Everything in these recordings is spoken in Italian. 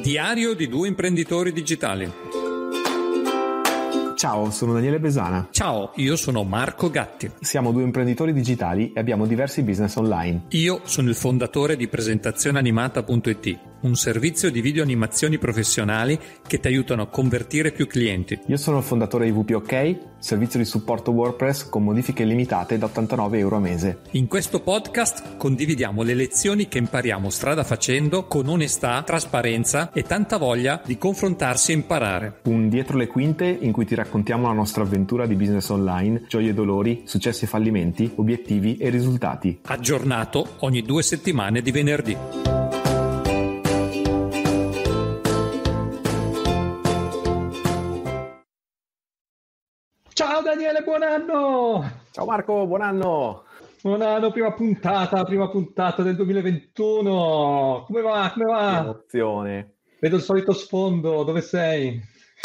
Diario di due imprenditori digitali. Ciao, sono Daniele Besana. Ciao, io sono Marco Gatti. Siamo due imprenditori digitali e abbiamo diversi business online. Io sono il fondatore di presentazioneanimata.it un servizio di video animazioni professionali che ti aiutano a convertire più clienti. Io sono il fondatore di WPOK, servizio di supporto WordPress con modifiche limitate da 89 euro a mese. In questo podcast condividiamo le lezioni che impariamo strada facendo con onestà, trasparenza e tanta voglia di confrontarsi e imparare. Un dietro le quinte in cui ti raccontiamo la nostra avventura di business online, gioie e dolori, successi e fallimenti, obiettivi e risultati. Aggiornato ogni due settimane di venerdì. Ciao Daniele, buon anno! Ciao Marco, buon anno! Buon anno, prima puntata, prima puntata del 2021. Come va? Come va? Che emozione. Vedo il solito sfondo, dove sei?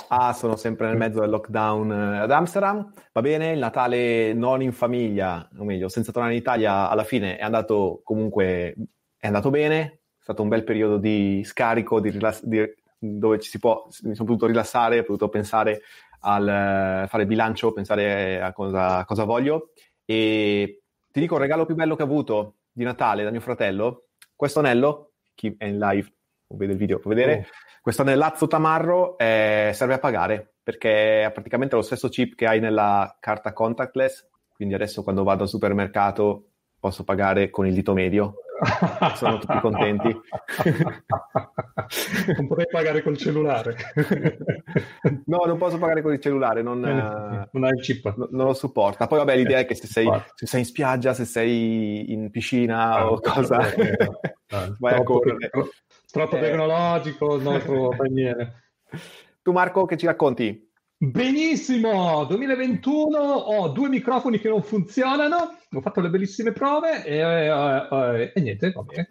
Ah, sono sempre nel mezzo del lockdown eh, ad Amsterdam. Va bene, il Natale non in famiglia, o meglio, senza tornare in Italia, alla fine è andato comunque è andato bene. È stato un bel periodo di scarico, di rilass- di... dove ci si può, mi sono potuto rilassare, ho potuto pensare al eh, fare bilancio, pensare a cosa, a cosa voglio. E ti dico il regalo più bello che ho avuto di Natale da mio fratello, questo anello, chi è in live o vede il video può vedere, oh. questo anellazzo tamarro eh, serve a pagare perché è praticamente lo stesso chip che hai nella carta contactless, quindi adesso quando vado al supermercato posso pagare con il dito medio, sono tutti contenti. non potrei pagare col cellulare. no, non posso pagare con il cellulare, non, eh, eh, non ha il chip. No, non lo supporta. Poi vabbè, l'idea è che se sei, se sei in spiaggia, se sei in piscina ah, o cosa... Vero, ah, vai a correre. Troppo, troppo eh. tecnologico il nostro paniere. Tu Marco, che ci racconti? Benissimo, 2021 ho due microfoni che non funzionano, ho fatto le bellissime prove e, e, eh, e, eh, e niente, va bene,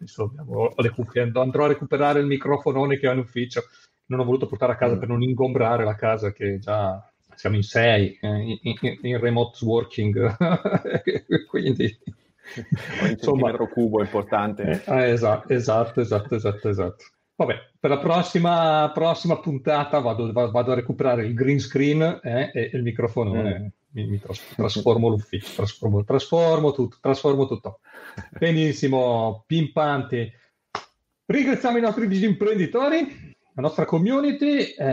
andrò a recuperare il microfonone che ho in ufficio. Non ho voluto portare a casa mm. per non ingombrare la casa che già siamo in sei, eh, in, in, in remote working, quindi... Un insomma, centimetro cubo importante. Eh, esatto, esatto, esatto, esatto. esatto. Vabbè, per la prossima, prossima puntata vado, vado, a recuperare il green screen eh, e il microfono. Mm. Eh, mi, mi tras- trasformo l'ufficio, trasformo, trasformo, tutto, trasformo tutto. Benissimo, pimpanti. Ringraziamo i nostri imprenditori, la nostra community. Eh,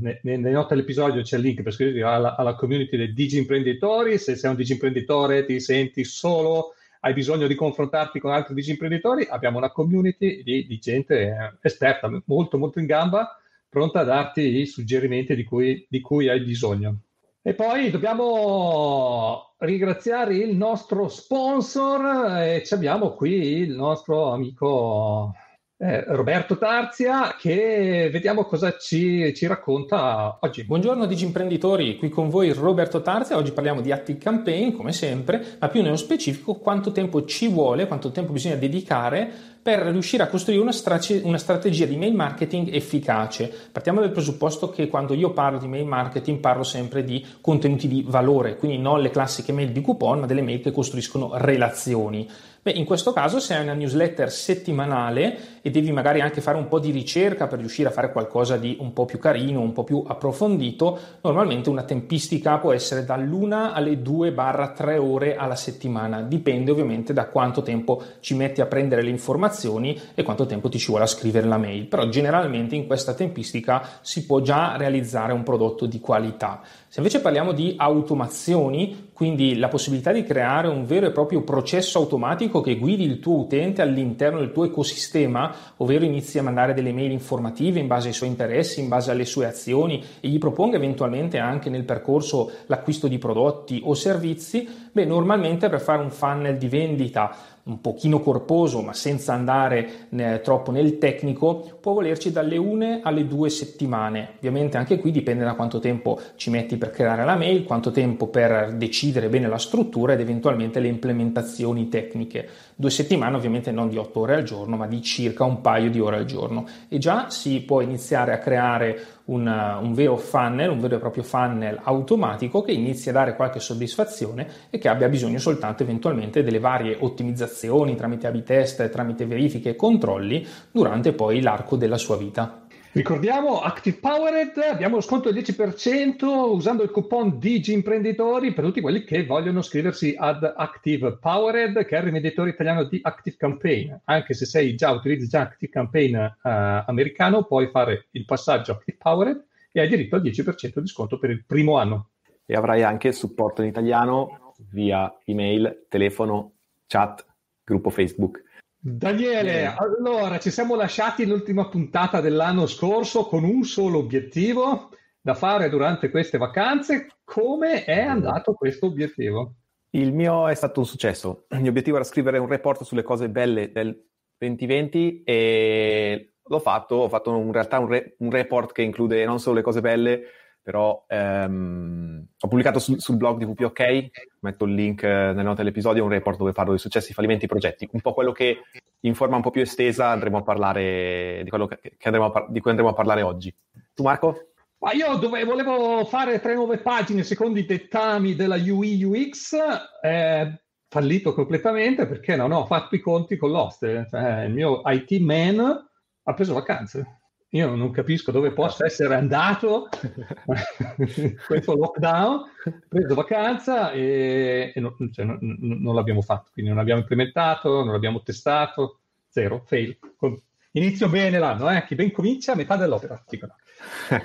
nelle ne, ne note dell'episodio c'è il link per iscrivervi alla, alla, community dei digi imprenditori. Se sei un digi imprenditore, ti senti solo hai bisogno di confrontarti con altri disimprenditori, abbiamo una community di, di gente eh, esperta, molto molto in gamba, pronta a darti i suggerimenti di cui, di cui hai bisogno. E poi dobbiamo ringraziare il nostro sponsor eh, e abbiamo qui il nostro amico eh, Roberto Tarzia che vediamo cosa ci, ci, racconta oggi. Buongiorno digimprenditori, qui con voi Roberto Tarzia, oggi parliamo di Active Campaign come sempre, ma più nello specifico quanto tempo ci vuole, quanto tempo bisogna dedicare per riuscire a costruire una, strate- una strategia di mail marketing efficace. Partiamo dal presupposto che quando io parlo di mail marketing parlo sempre di contenuti di valore, quindi non le classiche mail di coupon, ma delle mail che costruiscono relazioni. Beh, in questo caso se hai una newsletter settimanale e devi magari anche fare un po' di ricerca per riuscire a fare qualcosa di un po' più carino, un po' più approfondito, normalmente una tempistica può essere dall'una alle due barra tre ore alla settimana, dipende ovviamente da quanto tempo ci metti a prendere le informazioni e quanto tempo ti ci vuole a scrivere la mail, però generalmente in questa tempistica si può già realizzare un prodotto di qualità. Se invece parliamo di automazioni, quindi la possibilità di creare un vero e proprio processo automatico che guidi il tuo utente all'interno del tuo ecosistema, ovvero inizi a mandare delle mail informative in base ai suoi interessi, in base alle sue azioni e gli proponga eventualmente anche nel percorso l'acquisto di prodotti o servizi, beh, normalmente per fare un funnel di vendita un pochino corposo ma senza andare eh, troppo nel tecnico può volerci dalle 1 alle 2 settimane. Ovviamente anche qui dipende da quanto tempo ci metti per creare la mail, quanto tempo per decidere bene la struttura ed eventualmente le implementazioni tecniche. Due settimane ovviamente non di 8 ore al giorno, ma di circa un paio di ore al giorno. E già si può iniziare a creare un, un vero funnel, un vero e proprio funnel automatico che inizi a dare qualche soddisfazione e che abbia bisogno soltanto eventualmente delle varie ottimizzazioni tramite A-B test, tramite verifiche e controlli durante poi l'arco della sua vita. Ricordiamo Active Powered, abbiamo lo sconto del 10% usando il coupon Digi Imprenditori per tutti quelli che vogliono iscriversi ad Active Powered, che è il rivenditore italiano di Active Campaign. Anche se sei già utilizzi già Active Campaign eh, americano, puoi fare il passaggio Active Powered e hai diritto al 10% di sconto per il primo anno. E avrai anche supporto in italiano via email, telefono, chat, gruppo Facebook. Daniele, eh. allora ci siamo lasciati l'ultima puntata dell'anno scorso con un solo obiettivo da fare durante queste vacanze. Come è andato questo obiettivo? Il mio è stato un successo. Il mio obiettivo era scrivere un report sulle cose belle del 2020 e l'ho fatto. Ho fatto in realtà un, re- un report che include non solo le cose belle, però ehm, ho pubblicato sul, sul blog di WPOK, metto il link eh, nelle note dell'episodio, un report dove parlo dei successi, fallimenti e progetti, un po' quello che in forma un po' più estesa andremo a parlare di, quello che, che andremo par- di cui andremo a parlare oggi. Tu Marco? Ma io dove, volevo fare tre nuove pagine secondo i dettami della UI UX, eh, fallito completamente perché non ho fatto i conti con l'oste, eh. cioè, il mio IT man ha preso vacanze. Io non capisco dove possa essere andato questo lockdown, preso vacanza e, e non, cioè, non, non, l'abbiamo fatto, quindi non l'abbiamo implementato, non l'abbiamo testato, zero, fail. Inizio bene l'anno, eh? chi ben comincia, metà dell'opera. Dico, no.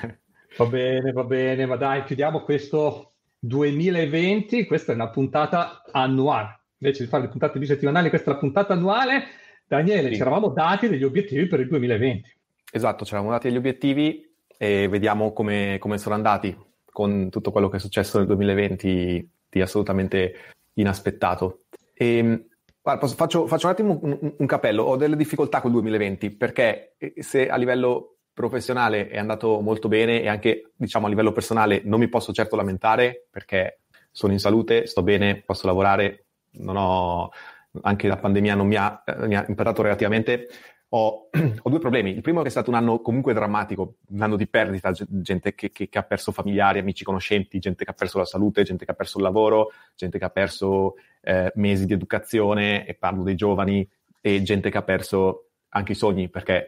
va bene, va bene, ma dai, chiudiamo questo 2020, questa è una puntata annuale. Invece di fare le puntate bisettimanali, questa è la puntata annuale. Daniele, sì. ci eravamo dati degli obiettivi per il 2020. Esatto, ci eravamo dati gli obiettivi e vediamo come, come sono andati con tutto quello che è successo nel 2020 di assolutamente inaspettato. E, ehm, guarda, posso, faccio, faccio, un attimo un, un, capello, ho delle difficoltà col 2020 perché eh, se a livello professionale è andato molto bene e anche diciamo a livello personale non mi posso certo lamentare perché sono in salute, sto bene, posso lavorare, ho, anche la pandemia non mi ha, eh, mi ha impattato relativamente, ho, ho, due problemi. Il primo è che è stato un anno comunque drammatico, un anno di perdita, gente che, che, che, ha perso familiari, amici conoscenti, gente che ha perso la salute, gente che ha perso il lavoro, gente che ha perso eh, mesi di educazione, e parlo dei giovani, e gente che ha perso anche i sogni, perché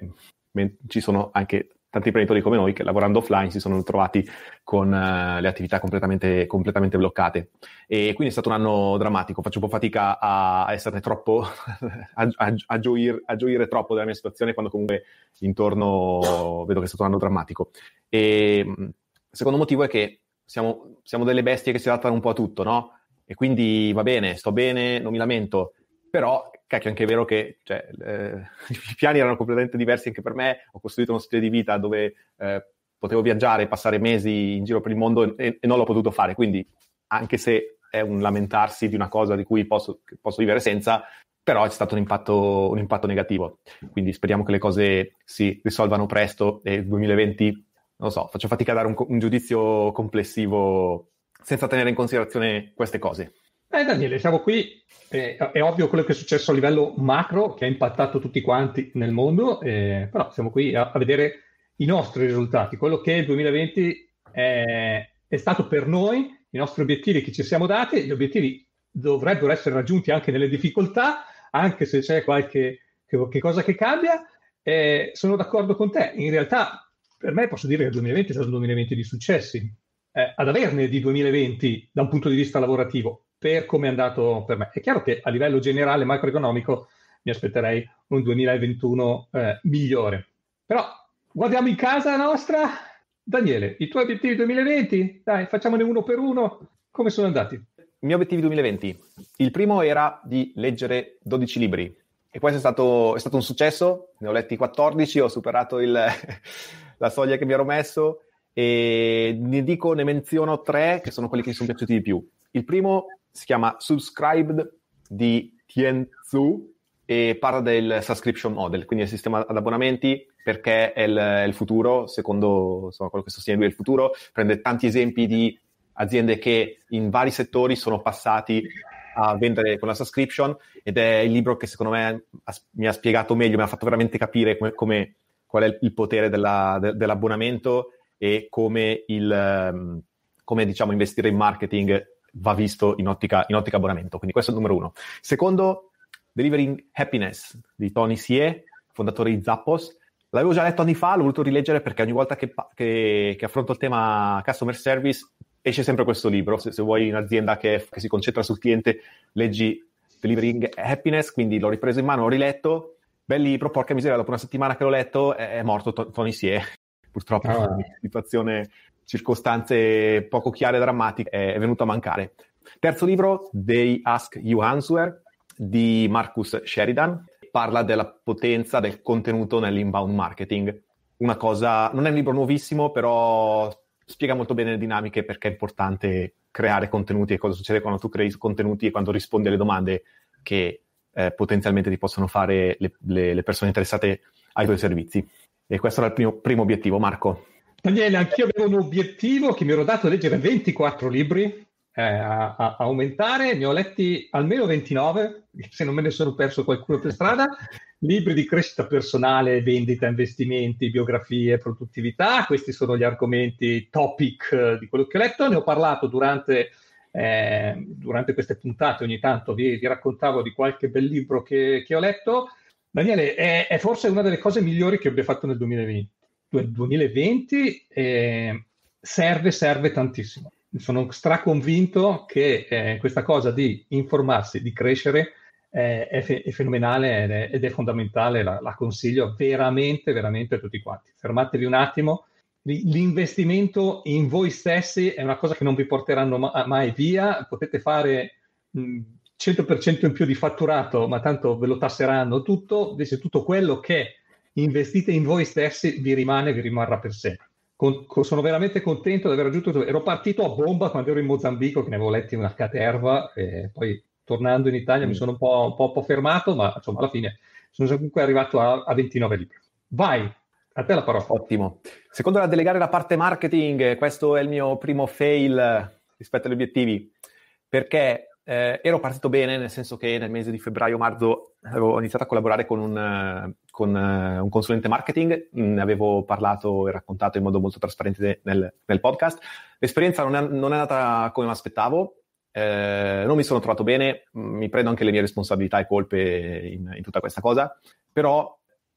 mm, ci sono anche tanti imprenditori come noi che lavorando offline si sono trovati con uh, le attività completamente, completamente, bloccate. E quindi è stato un anno drammatico, faccio un po' fatica a, a esserne troppo, a, a, a, gioir, a gioire troppo della mia situazione quando comunque intorno vedo che è stato un anno drammatico. E il secondo motivo è che siamo, siamo, delle bestie che si adattano un po' a tutto, no? E quindi va bene, sto bene, non mi lamento, però cacchio, anche è vero che cioè, eh, i piani erano completamente diversi anche per me, ho costruito uno stile di vita dove eh, potevo viaggiare, passare mesi in giro per il mondo e, e, non l'ho potuto fare, quindi anche se è un lamentarsi di una cosa di cui posso, posso vivere senza, però è stato un impatto, un impatto, negativo. Quindi speriamo che le cose si risolvano presto e il 2020, non lo so, faccio fatica a dare un, un giudizio complessivo senza tenere in considerazione queste cose. Eh, Daniele, siamo qui. Eh, è ovvio quello che è successo a livello macro, che ha impattato tutti quanti nel mondo, eh, però siamo qui a, a, vedere i nostri risultati, quello che il 2020 è, è stato per noi, i nostri obiettivi che ci siamo dati, gli obiettivi dovrebbero essere raggiunti anche nelle difficoltà, anche se c'è qualche che cosa che cambia. Eh, sono d'accordo con te. In realtà, per me posso dire che il 2020 è stato un 2020 di successi. Eh, ad averne di 2020 da un punto di vista lavorativo, per come è andato per me. È chiaro che a livello generale macroeconomico mi aspetterei un 2021 eh, migliore. Però guardiamo in casa nostra. Daniele, i tuoi obiettivi 2020? Dai, facciamone uno per uno. Come sono andati? I miei obiettivi 2020. Il primo era di leggere 12 libri e questo è stato, è stato un successo. Ne ho letti 14, ho superato il, la soglia che mi ero messo e ne dico, ne menziono tre che sono quelli che mi sono piaciuti di più. Il primo si chiama Subscribed di Tienzu e parla del subscription model, quindi il sistema ad abbonamenti perché è il, è il futuro, secondo insomma, quello che sostiene lui è il futuro, prende tanti esempi di aziende che in vari settori sono passati a vendere con la subscription ed è il libro che secondo me mi ha spiegato meglio, mi ha fatto veramente capire come, come, qual è il potere della, de, dell'abbonamento e come, il, ehm, come diciamo, investire in marketing va visto in ottica, in ottica abbonamento. Quindi questo è il numero uno. Secondo, Delivering Happiness di Tony Sie, fondatore di Zappos. L'avevo già letto anni fa, l'ho voluto rileggere perché ogni volta che, che, che affronto il tema customer service esce sempre questo libro. Se, se vuoi un'azienda che, che, si concentra sul cliente, leggi Delivering Happiness, quindi l'ho ripreso in mano, l'ho riletto. Bel libro, porca miseria, dopo una settimana che l'ho letto è, morto to- Tony Sie. Purtroppo ah. situazione circostanze poco chiare e drammatiche, è venuto a mancare. Terzo libro, They Ask You Answer, di Marcus Sheridan, parla della potenza del contenuto nell'inbound marketing. Una cosa, non è un libro nuovissimo, però spiega molto bene le dinamiche perché è importante creare contenuti e cosa succede quando tu crei contenuti e quando rispondi alle domande che eh, potenzialmente ti possono fare le, le, le, persone interessate ai tuoi servizi. E questo era il primo, primo obiettivo, Marco. Daniele, anch'io avevo un obiettivo che mi ero dato a leggere 24 libri, eh, a, a, aumentare, ne ho letti almeno 29, se non me ne sono perso qualcuno per strada, libri di crescita personale, vendita, investimenti, biografie, produttività, questi sono gli argomenti topic eh, di quello che ho letto, ne ho parlato durante, eh, durante queste puntate, ogni tanto vi, vi, raccontavo di qualche bel libro che, che ho letto. Daniele, è, è, forse una delle cose migliori che abbia fatto nel 2020, 2020 eh, serve, serve tantissimo. Sono straconvinto che eh, questa cosa di informarsi, di crescere, eh, è, fe- è, fenomenale ed è, ed è fondamentale, la, la, consiglio veramente, veramente a tutti quanti. Fermatevi un attimo, l'investimento in voi stessi è una cosa che non vi porteranno ma- mai via, potete fare... Mh, 100% in più di fatturato, ma tanto ve lo tasseranno tutto, invece tutto quello che investite in voi stessi, vi rimane vi rimarrà per sempre. Con, con, sono veramente contento di aver raggiunto. Ero partito a bomba quando ero in Mozambico, che ne avevo letti una caterva, e poi tornando in Italia mm. mi sono un po', un, po', un po', fermato, ma insomma alla fine sono comunque arrivato a, a 29 libri. Vai, a te la parola. Ottimo. Secondo la delegare la parte marketing, questo è il mio primo fail rispetto agli obiettivi, perché eh, ero partito bene, nel senso che nel mese di febbraio-marzo avevo iniziato a collaborare con un, eh, con, uh, un consulente marketing, ne mm, avevo parlato e raccontato in modo molto trasparente nel, nel podcast. L'esperienza non è, non è andata come mi aspettavo, eh, non mi sono trovato bene, mm, mi prendo anche le mie responsabilità e colpe in, in tutta questa cosa, però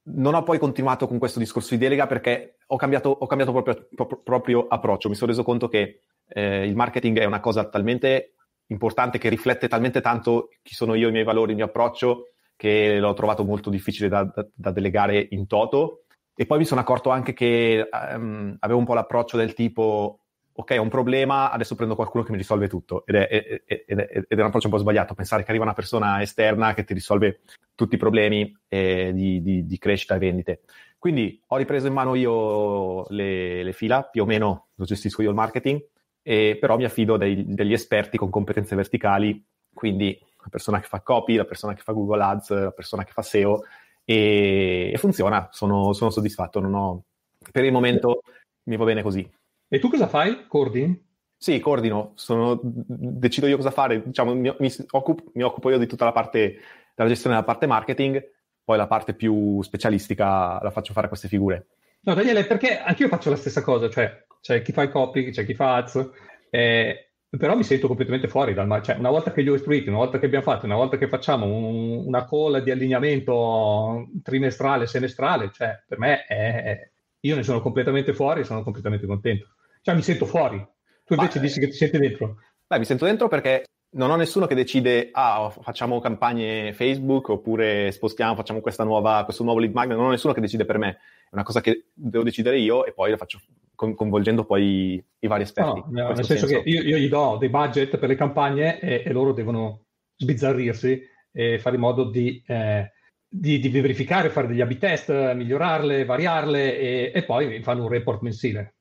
non ho poi continuato con questo discorso di delega perché ho cambiato, ho cambiato proprio, proprio, approccio, mi sono reso conto che eh, il marketing è una cosa talmente importante che riflette talmente tanto chi sono io, i miei valori, il mio approccio, che l'ho trovato molto difficile da, da, da delegare in toto. E poi mi sono accorto anche che um, avevo un po' l'approccio del tipo, ok, ho un problema, adesso prendo qualcuno che mi risolve tutto. Ed è, è, è, ed è, un approccio un po' sbagliato, pensare che arriva una persona esterna che ti risolve tutti i problemi eh, di, di, di, crescita e vendite. Quindi ho ripreso in mano io le, le fila, più o meno lo gestisco io il marketing, eh, però mi affido dei, degli esperti con competenze verticali, quindi la persona che fa copy, la persona che fa Google Ads, la persona che fa SEO e, e funziona, sono, sono soddisfatto, ho, per il momento mi va bene così. E tu cosa fai? Coordini? Sì, coordino, sono, decido io cosa fare, diciamo, mi, mi, occupo, mi, occupo, io di tutta la parte della gestione della parte marketing, poi la parte più specialistica la faccio fare a queste figure. No, Daniele, perché anch'io faccio la stessa cosa, cioè c'è chi fa i copy, c'è chi fa ads, eh, però mi sento completamente fuori dal mar- cioè una volta che li ho istruiti, una volta che abbiamo fatto, una volta che facciamo un, una cola di allineamento trimestrale, semestrale, cioè per me è, io ne sono completamente fuori e sono completamente contento. Cioè mi sento fuori, tu invece Ma, eh, dici che ti senti dentro. Beh, mi sento dentro perché non ho nessuno che decide, ah, oh, facciamo campagne Facebook oppure spostiamo, facciamo nuova, questo nuovo lead magnet, non ho nessuno che decide per me è una cosa che devo decidere io e poi la faccio coinvolgendo poi i vari esperti. No, no, nel senso, senso, che io, io, gli do dei budget per le campagne e, e, loro devono sbizzarrirsi e fare in modo di, eh, di, di verificare, fare degli a test, migliorarle, variarle e, e poi fanno un report mensile.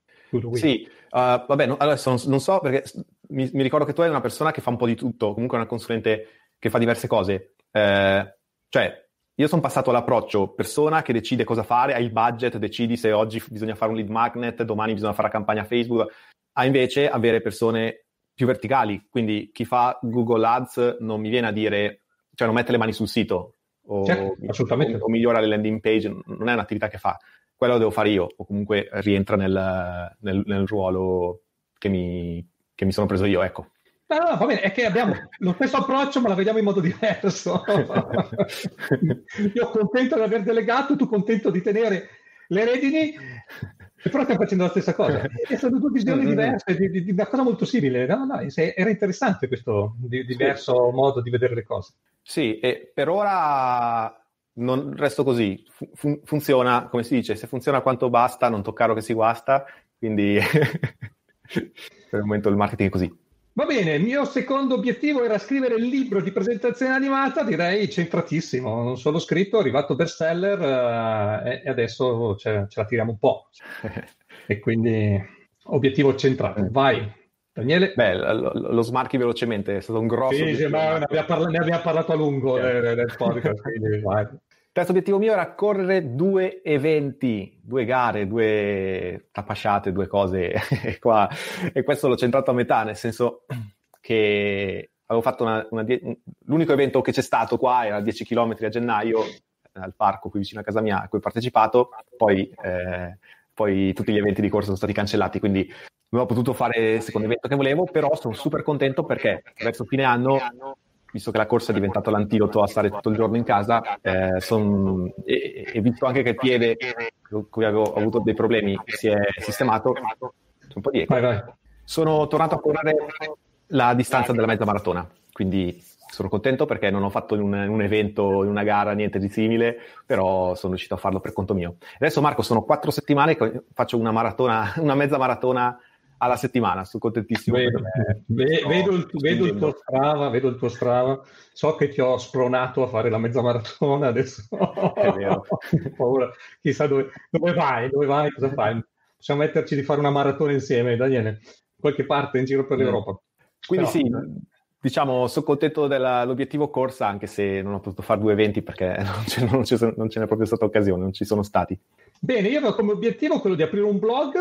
Sì, uh, vabbè, no, adesso non, non, so perché mi, mi, ricordo che tu hai una persona che fa un po' di tutto, comunque una consulente che fa diverse cose. Eh, cioè, io sono passato all'approccio persona che decide cosa fare, hai il budget, decidi se oggi bisogna fare un lead magnet, domani bisogna fare la campagna Facebook, a invece avere persone più verticali. Quindi chi fa Google Ads non mi viene a dire, cioè non mette le mani sul sito o, certo, assolutamente. o migliora le landing page, non è un'attività che fa. Quello lo devo fare io o comunque rientra nel, nel, nel ruolo che mi, che mi sono preso io, ecco. Eh, no, no, va bene, è che abbiamo lo stesso approccio, ma la vediamo in modo diverso. Io contento di aver delegato, tu contento di tenere le redini, però stiamo facendo la stessa cosa. E sono due visioni diverse, di, di, di una cosa molto simile. No, no, era interessante questo di, diverso sì. modo di vedere le cose. Sì, e per ora non resto così. Fun- funziona, come si dice, se funziona quanto basta, non toccare che si guasta. Quindi per il momento il marketing è così. Va bene, il mio secondo obiettivo era scrivere il libro di presentazione animata, direi centratissimo, non solo scritto, è arrivato bestseller eh, e adesso ce, ce, la tiriamo un po'. e quindi obiettivo centrato, eh. vai. Daniele? Beh, lo, lo smarchi velocemente, è stato un grosso... Sì, sì ma ne abbiamo, parla- ne abbiamo parlato a lungo yeah. del podcast, quindi vai. Terzo obiettivo mio era correre due eventi, due gare, due tapasciate, due cose qua. E questo l'ho centrato a metà, nel senso che avevo fatto una, una die- l'unico evento che c'è stato qua era 10 km a gennaio eh, al parco qui vicino a casa mia a cui ho partecipato, poi, eh, poi tutti gli eventi di corso sono stati cancellati, quindi non ho potuto fare il secondo evento che volevo, però sono super contento perché verso fine anno visto che la corsa è diventata l'antidoto a stare tutto il giorno in casa, eh, son, e, e, visto anche che il piede con cui avevo avuto dei problemi, si è sistemato, un po' di eco. Vai, vai. Sono tornato a correre la distanza della mezza maratona, quindi sono contento perché non ho fatto un, un evento, una gara, niente di simile, però sono riuscito a farlo per conto mio. Adesso Marco, sono quattro settimane che faccio una maratona, una mezza maratona alla settimana, sono contentissimo. Vedo, ve, vedo, il, vedo, il tuo strava, vedo il tuo strava, so che ti ho spronato a fare la mezza maratona adesso. È vero. Paura. Chissà dove, dove vai, dove vai, cosa fai. Possiamo metterci di fare una maratona insieme, Daniele, qualche parte in giro per mm. l'Europa. Quindi Però, sì, diciamo, sono contento dell'obiettivo corsa, anche se non ho potuto fare due eventi perché non ce, non, ce, non ce n'è proprio stata occasione, non ci sono stati. Bene, io avevo come obiettivo quello di aprire un blog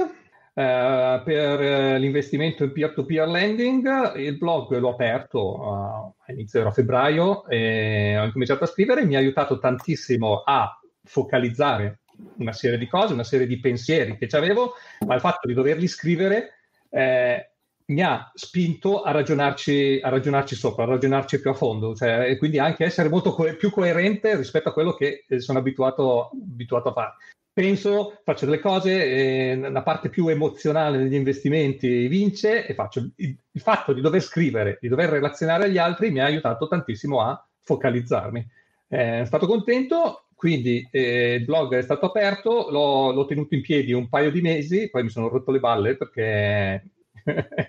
eh, per eh, l'investimento in peer-to-peer lending. Il blog l'ho aperto uh, a inizio febbraio e ho incominciato a scrivere. Mi ha aiutato tantissimo a focalizzare una serie di cose, una serie di pensieri che avevo, ma il fatto di doverli scrivere eh, mi ha spinto a ragionarci, a ragionarci, sopra, a ragionarci più a fondo, cioè, e quindi anche essere molto co- più coerente rispetto a quello che sono abituato, abituato a fare penso, faccio delle cose, eh, la parte più emozionale degli investimenti vince e faccio il, il fatto di dover scrivere, di dover relazionare agli altri mi ha aiutato tantissimo a focalizzarmi. Eh, sono stato contento, quindi eh, il blog è stato aperto, l'ho, l'ho, tenuto in piedi un paio di mesi, poi mi sono rotto le balle perché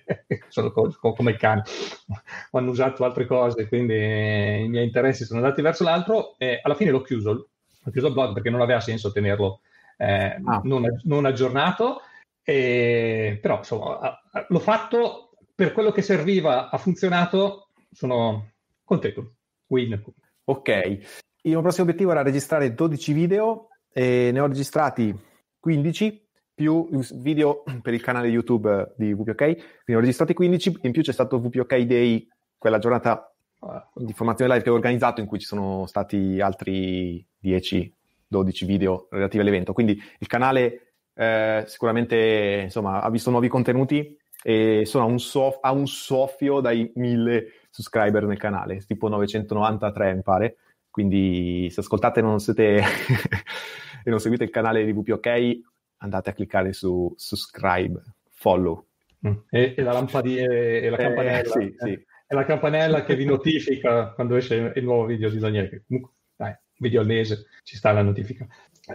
sono co- co- come il cane, ho annusato altre cose, quindi eh, i miei interessi sono andati verso l'altro e alla fine l'ho chiuso, ho chiuso il blog perché non aveva senso tenerlo eh, ah. non, non, aggiornato, e, però insomma l'ho fatto per quello che serviva, ha funzionato, sono contento. Win. Ok, il mio prossimo obiettivo era registrare 12 video e ne ho registrati 15 più video per il canale YouTube di WPOK, quindi ho registrati 15, in più c'è stato WPOK Day, quella giornata ah. di formazione live che ho organizzato in cui ci sono stati altri 10 12 video relativi all'evento. Quindi il canale eh, sicuramente insomma, ha visto nuovi contenuti e sono a un, soff- a un soffio dai 1000 subscriber nel canale, tipo 993 mi pare. Quindi se ascoltate non siete e non seguite il canale di WPOK, andate a cliccare su subscribe, follow. Mm. E, e la lampadina e, la eh, campanella. Eh, sì, sì. Eh, è la campanella che vi notifica quando esce il nuovo video di Zanieri. Comunque, dai, video laser, ci sta la notifica.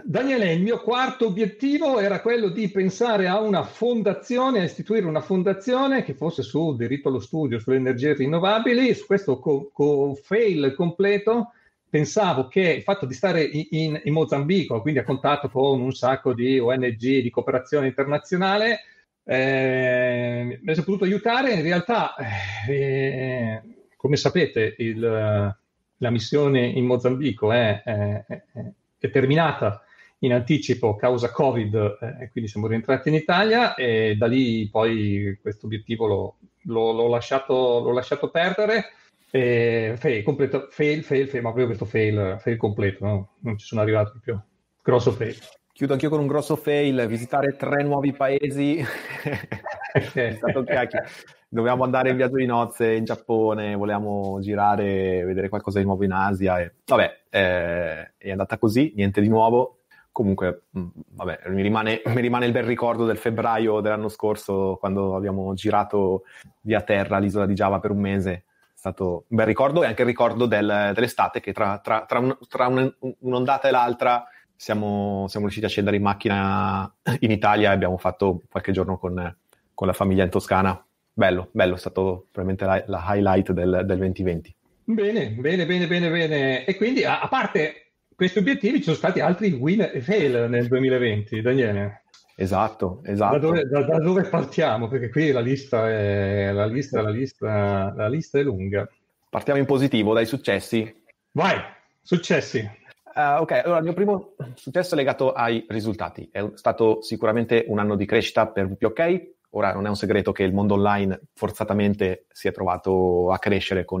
Daniele, il mio quarto obiettivo era quello di pensare a una fondazione, a istituire una fondazione che fosse sul diritto allo studio, sulle energie rinnovabili. Su questo co- co- fail completo, pensavo che il fatto di stare in, in, Mozambico, quindi a contatto con un sacco di ONG, di cooperazione internazionale, eh, mi ha potuto aiutare. In realtà, eh, eh come sapete, il la missione in Mozambico è, è, è, terminata in anticipo causa Covid eh, e quindi siamo rientrati in Italia e da lì poi questo obiettivo l'ho, l'ho, l'ho, lasciato, l'ho lasciato, perdere. E fail, completo, fail, fail, fail, ma proprio questo fail, fail completo, no? non ci sono arrivato più. Grosso fail. Chiudo anch'io con un grosso fail, visitare tre nuovi paesi. è stato un cacchio dovevamo andare in viaggio di nozze in Giappone, volevamo girare, vedere qualcosa di nuovo in Asia. E, vabbè, eh, è andata così, niente di nuovo. Comunque, mh, mm, vabbè, mi rimane, mi rimane, il bel ricordo del febbraio dell'anno scorso, quando abbiamo girato via terra l'isola di Java per un mese. È stato un bel ricordo e anche il ricordo del, dell'estate, che tra, tra, tra, un, tra un, un'ondata e l'altra siamo, siamo, riusciti a scendere in macchina in Italia e abbiamo fatto qualche giorno con, con la famiglia in Toscana bello, bello, è stato veramente la, la highlight del, del, 2020. Bene, bene, bene, bene, bene. E quindi a, a parte questi obiettivi ci sono stati altri win e fail nel 2020, Daniele. Esatto, esatto. Da dove, da, da dove, partiamo? Perché qui la lista, è, la, lista, la, lista, la lista è lunga. Partiamo in positivo, dai successi. Vai, successi. Uh, ok, allora il mio primo successo è legato ai risultati. È stato sicuramente un anno di crescita per VPOK, Ora non è un segreto che il mondo online forzatamente si è trovato a crescere con,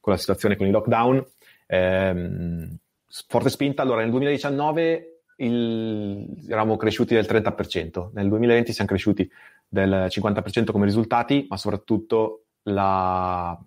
con la situazione con i lockdown. Eh, forte spinta, allora nel 2019 il, eravamo cresciuti del 30%, nel 2020 siamo cresciuti del 50% come risultati, ma soprattutto la,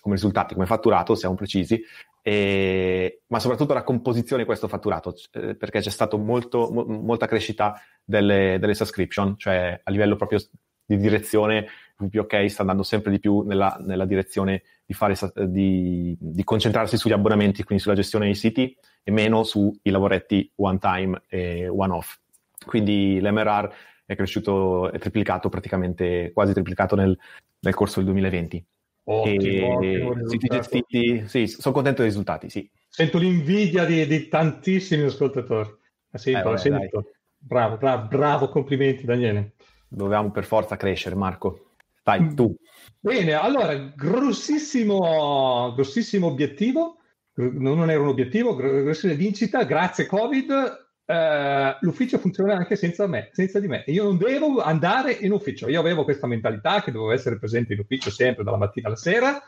come risultati, come fatturato, siamo precisi, e, ma soprattutto la composizione di questo fatturato, eh, perché c'è stata mo, molta crescita delle, delle, subscription, cioè a livello proprio di direzione ok, sta andando sempre di più nella, nella direzione di, fare, di, di, concentrarsi sugli abbonamenti, quindi sulla gestione dei siti e meno sui lavoretti one time e one off. Quindi l'MRR è cresciuto, è triplicato praticamente, quasi triplicato nel, nel corso del 2020. Ottimo, e, ottimo siti sì, sono contento dei risultati, sì. Sento l'invidia di, di tantissimi ascoltatori. Ah, eh, sento, eh, vabbè, bravo, bravo, bravo, complimenti Daniele dovevamo per forza crescere, Marco. Dai, mm. tu. Bene, allora, grossissimo, grossissimo obiettivo, non era un obiettivo, grossissima vincita, grazie Covid, Uh, l'ufficio funziona anche senza me, senza di me. Io non devo andare in ufficio. Io avevo questa mentalità che dovevo essere presente in ufficio sempre dalla mattina alla sera.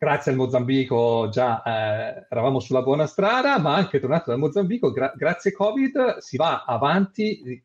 Grazie al Mozambico già eh, eravamo sulla buona strada, ma anche tornato dal Mozambico, gra- grazie Covid, si va avanti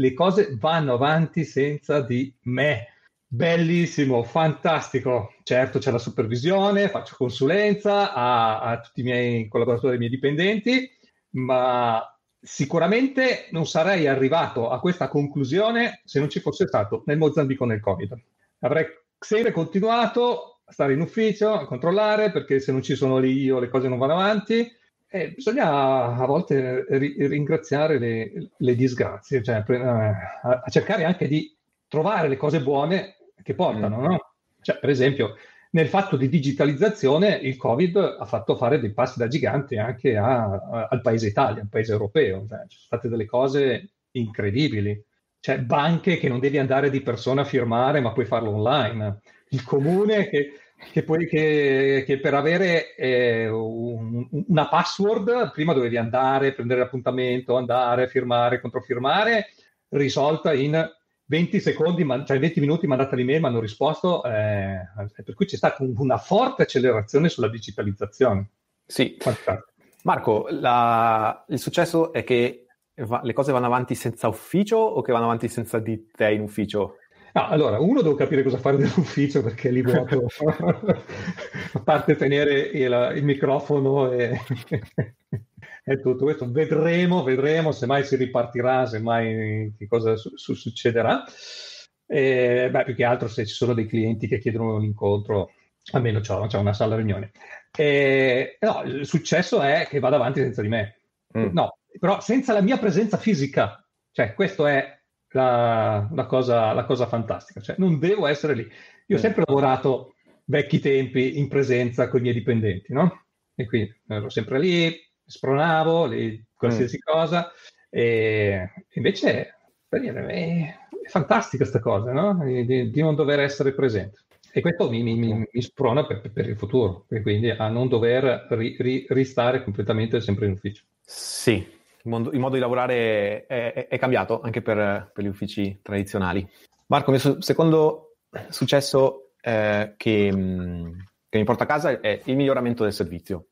le cose vanno avanti senza di me. Bellissimo, fantastico. Certo, c'è la supervisione, faccio consulenza a, a tutti i miei collaboratori, ai miei dipendenti, ma sicuramente non sarei arrivato a questa conclusione se non ci fosse stato nel Mozambico nel Covid. Avrei sempre continuato a stare in ufficio, a controllare, perché se non ci sono lì io le cose non vanno avanti, eh, bisogna a volte ri- ringraziare le, le, disgrazie, cioè pre- eh, a, a, cercare anche di trovare le cose buone che portano. Mm. No? Cioè, per esempio, nel fatto di digitalizzazione il Covid ha fatto fare dei passi da gigante anche a, a, al paese Italia, al paese europeo. Cioè, ci sono state delle cose incredibili. Cioè, banche che non devi andare di persona a firmare, ma puoi farlo online. Il comune che che, poi, che, che per avere eh, un, una password prima dovevi andare, prendere l'appuntamento, andare, firmare, controfirmare, risolta in 20 secondi, ma, cioè 20 minuti mandata di l'email, ma hanno risposto, eh, per cui c'è stata una forte accelerazione sulla digitalizzazione. Sì. Marco, la, il successo è che va, le cose vanno avanti senza ufficio o che vanno avanti senza di te in ufficio? No, ah, allora, uno devo capire cosa fare nell'ufficio perché lì vuoto, a parte tenere il, il microfono e, e, tutto questo. Vedremo, vedremo se mai si ripartirà, se mai che cosa su, su, succederà. E, beh, più che altro se ci sono dei clienti che chiedono un incontro, almeno c'è, c'è una sala riunione. E, no, il successo è che vada avanti senza di me. Mm. No, però senza la mia presenza fisica. Cioè, questo è la, la, cosa, la cosa fantastica, cioè non devo essere lì. Io ho sempre lavorato vecchi tempi in presenza con i miei dipendenti, no? E quindi ero sempre lì, spronavo, lì, qualsiasi mm. cosa, e invece per dire, è, è fantastica questa cosa, no? Di, di, non dover essere presente. E questo mi, mi, mi sprona per, per, il futuro, e quindi a non dover ri, ri, ristare completamente sempre in ufficio. Sì, il, mondo, il modo di lavorare è, è, è cambiato anche per, per, gli uffici tradizionali. Marco, il mio secondo successo eh, che, mm, che, mi porta a casa è il miglioramento del servizio.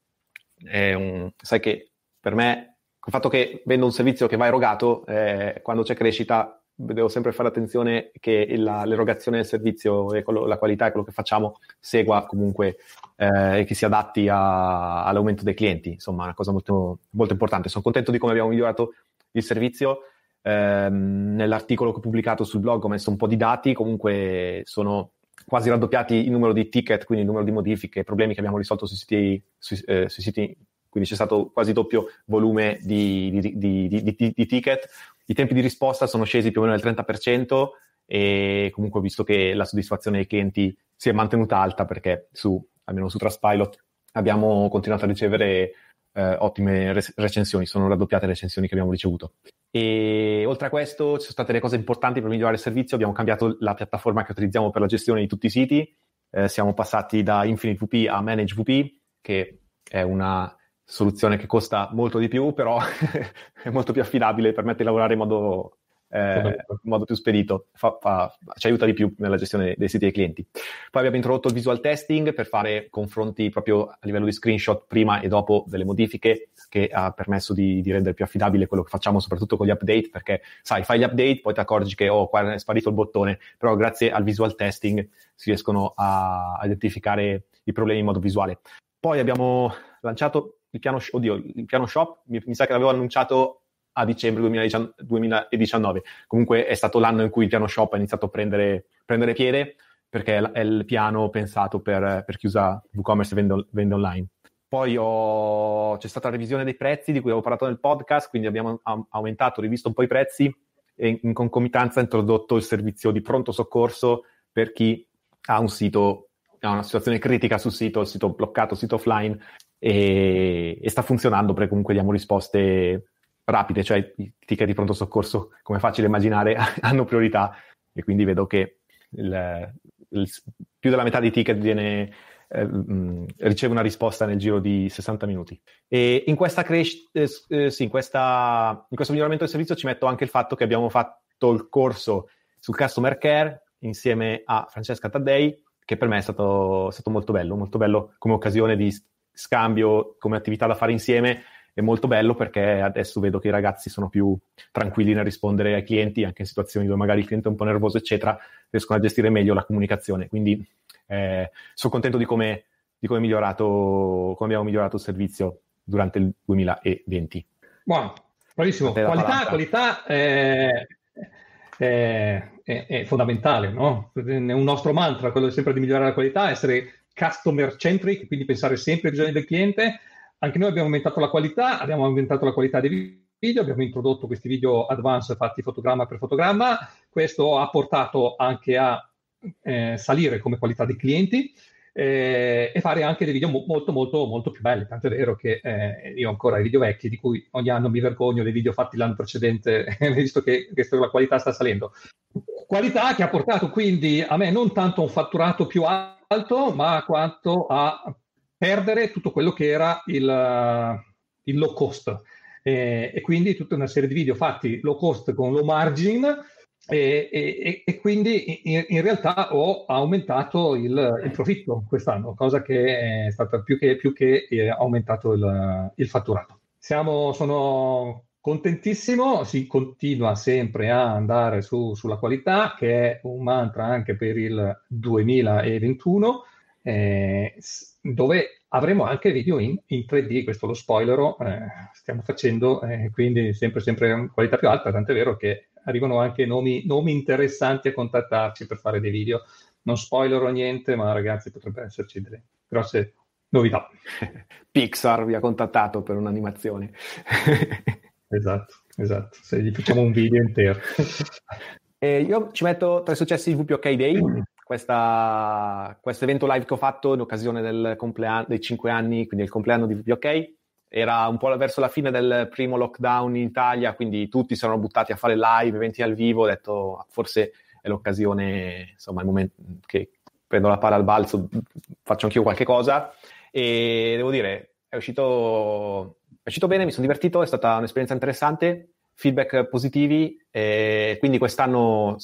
Un, sai che per me il fatto che vendo un servizio che va erogato, eh, quando c'è crescita devo sempre fare attenzione che la, l'erogazione del servizio e quello, la qualità e quello che facciamo segua comunque eh, e che si adatti a, all'aumento dei clienti. Insomma, è una cosa molto, molto, importante. Sono contento di come abbiamo migliorato il servizio. Eh, nell'articolo che ho pubblicato sul blog ho messo un po' di dati, comunque sono quasi raddoppiati il numero di ticket, quindi il numero di modifiche, problemi che abbiamo risolto sui siti, sui, eh, sui siti quindi c'è stato quasi doppio volume di, di, di, di, ticket. I tempi di risposta sono scesi più o meno del 30% e comunque ho visto che la soddisfazione dei clienti si è mantenuta alta perché su, almeno su Traspilot abbiamo continuato a ricevere eh, ottime recensioni, sono raddoppiate le recensioni che abbiamo ricevuto. E oltre a questo ci sono state le cose importanti per migliorare il servizio, abbiamo cambiato la piattaforma che utilizziamo per la gestione di tutti i siti, eh, siamo passati da Infinite VP a Manage VP, che è una soluzione che costa molto di più, però è molto più affidabile, permette di lavorare in modo, eh, in modo più spedito, fa, fa, ci aiuta di più nella gestione dei siti dei clienti. Poi abbiamo introdotto il visual testing per fare confronti proprio a livello di screenshot prima e dopo delle modifiche che ha permesso di, di rendere più affidabile quello che facciamo, soprattutto con gli update, perché sai, fai gli update, poi ti accorgi che oh, qua è sparito il bottone, però grazie al visual testing si riescono a identificare i problemi in modo visuale. Poi abbiamo lanciato il piano, oddio, il piano shop mi, mi sa che l'avevo annunciato a dicembre 2019. Comunque è stato l'anno in cui il piano shop ha iniziato a prendere, prendere piede perché è il piano pensato per, per chi usa WooCommerce e vende, online. Poi ho, c'è stata la revisione dei prezzi di cui avevo parlato nel podcast, quindi abbiamo aumentato, rivisto un po' i prezzi e in concomitanza ho introdotto il servizio di pronto soccorso per chi ha un sito, ha una situazione critica sul sito, il sito bloccato, il sito offline e, e sta funzionando perché comunque diamo risposte rapide, cioè i ticket di pronto soccorso, come è facile immaginare, hanno priorità e quindi vedo che il, il, più della metà dei ticket viene, eh, riceve una risposta nel giro di 60 minuti. E in, questa cresc- eh, eh, sì, in, questa, in questo miglioramento del servizio ci metto anche il fatto che abbiamo fatto il corso sul customer care insieme a Francesca Taddei, che per me è stato, stato molto bello, molto bello come occasione di scambio come attività da fare insieme è molto bello perché adesso vedo che i ragazzi sono più tranquilli nel rispondere ai clienti, anche in situazioni dove magari il cliente è un po' nervoso, eccetera, riescono a gestire meglio la comunicazione. Quindi eh, sono contento di come, di come, come abbiamo migliorato il servizio durante il 2020. Buono, bravissimo. Qualità, palata. qualità è, è, è, è fondamentale, no? È un nostro mantra, quello sempre di migliorare la qualità, essere customer centric, quindi pensare sempre ai bisogni del cliente. Anche noi abbiamo aumentato la qualità, abbiamo aumentato la qualità dei video, abbiamo introdotto questi video advanced fatti fotogramma per fotogramma. Questo ha portato anche a eh, salire come qualità dei clienti eh, e fare anche dei video mo- molto molto molto più belli. Tanto è vero che eh, io ho ancora i video vecchi di cui ogni anno mi vergogno dei video fatti l'anno precedente, visto che, che la qualità sta salendo. Qualità che ha portato quindi a me non tanto un fatturato più alto, alto, ma quanto a perdere tutto quello che era il, il low cost. E, e, quindi tutta una serie di video fatti low cost con low margin e, e, e quindi in, in, realtà ho aumentato il, il, profitto quest'anno, cosa che è stata più che, più che eh, aumentato il, il fatturato. Siamo, sono Contentissimo, si continua sempre a andare su, sulla qualità, che è un mantra anche per il 2021, eh, dove avremo anche video in, in 3D, questo lo spoiler, eh, stiamo facendo, eh, quindi sempre, sempre qualità più alta, tant'è vero che arrivano anche nomi, nomi interessanti a contattarci per fare dei video. Non spoilerò niente, ma ragazzi potrebbero esserci delle grosse novità. Pixar vi ha contattato per un'animazione. Esatto, esatto. Se gli facciamo un video intero. Eh, io ci metto tre successi di WPOK Day, Questa, questo evento live che ho fatto in occasione del compleanno, dei cinque anni, quindi il compleanno di WPOK. Era un po' verso la fine del primo lockdown in Italia, quindi tutti si erano buttati a fare live, eventi al vivo. Ho detto, ah, forse è l'occasione, insomma, il momento che prendo la palla al balzo, faccio anch'io qualche cosa. E devo dire, è uscito piaciuto bene, mi sono divertito, è stata un'esperienza interessante, feedback positivi e quindi quest'anno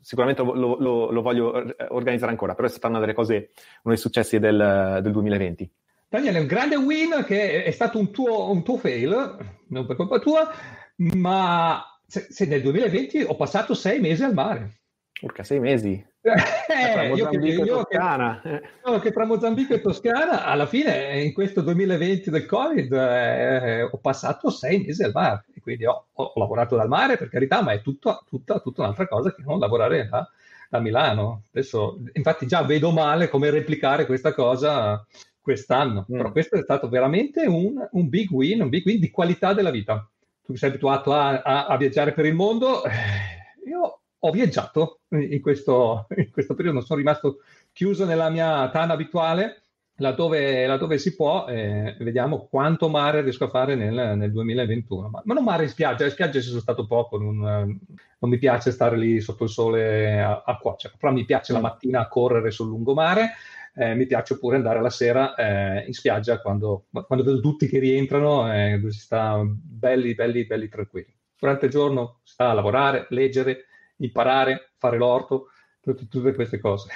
sicuramente lo, lo, lo, voglio organizzare ancora, però è stata una delle cose, uno dei successi del, del 2020. Daniele, un grande win che è stato un tuo, un tuo fail, non per colpa tua, ma se, se nel 2020 ho passato sei mesi al mare. Urca, sei mesi. Eh, eh io, che, io, che, no, eh. che, tra Mozambico e Toscana, alla fine in questo 2020 del Covid eh, ho passato sei mesi al mare, quindi ho, ho, lavorato dal mare per carità, ma è tutto, tutta, tutta un'altra cosa che non lavorare da, da, Milano. Adesso, infatti già vedo male come replicare questa cosa quest'anno, mm. però questo è stato veramente un, un, big win, un big win di qualità della vita. Tu sei abituato a, a, a viaggiare per il mondo, eh, io ho viaggiato in questo, in questo periodo, sono rimasto chiuso nella mia tana abituale, laddove, laddove si può, eh, vediamo quanto mare riesco a fare nel, nel 2021. Ma, ma, non mare in spiaggia, in spiaggia ci sono stato poco, non, non mi piace stare lì sotto il sole a, a cuocere, però mi piace la mm. mattina a correre sul lungomare. Eh, mi piace pure andare la sera eh, in spiaggia quando, quando, vedo tutti che rientrano, eh, si sta belli, belli, belli tranquilli. Durante il giorno si sta a lavorare, leggere, imparare, fare l'orto, tutte, tutte queste cose,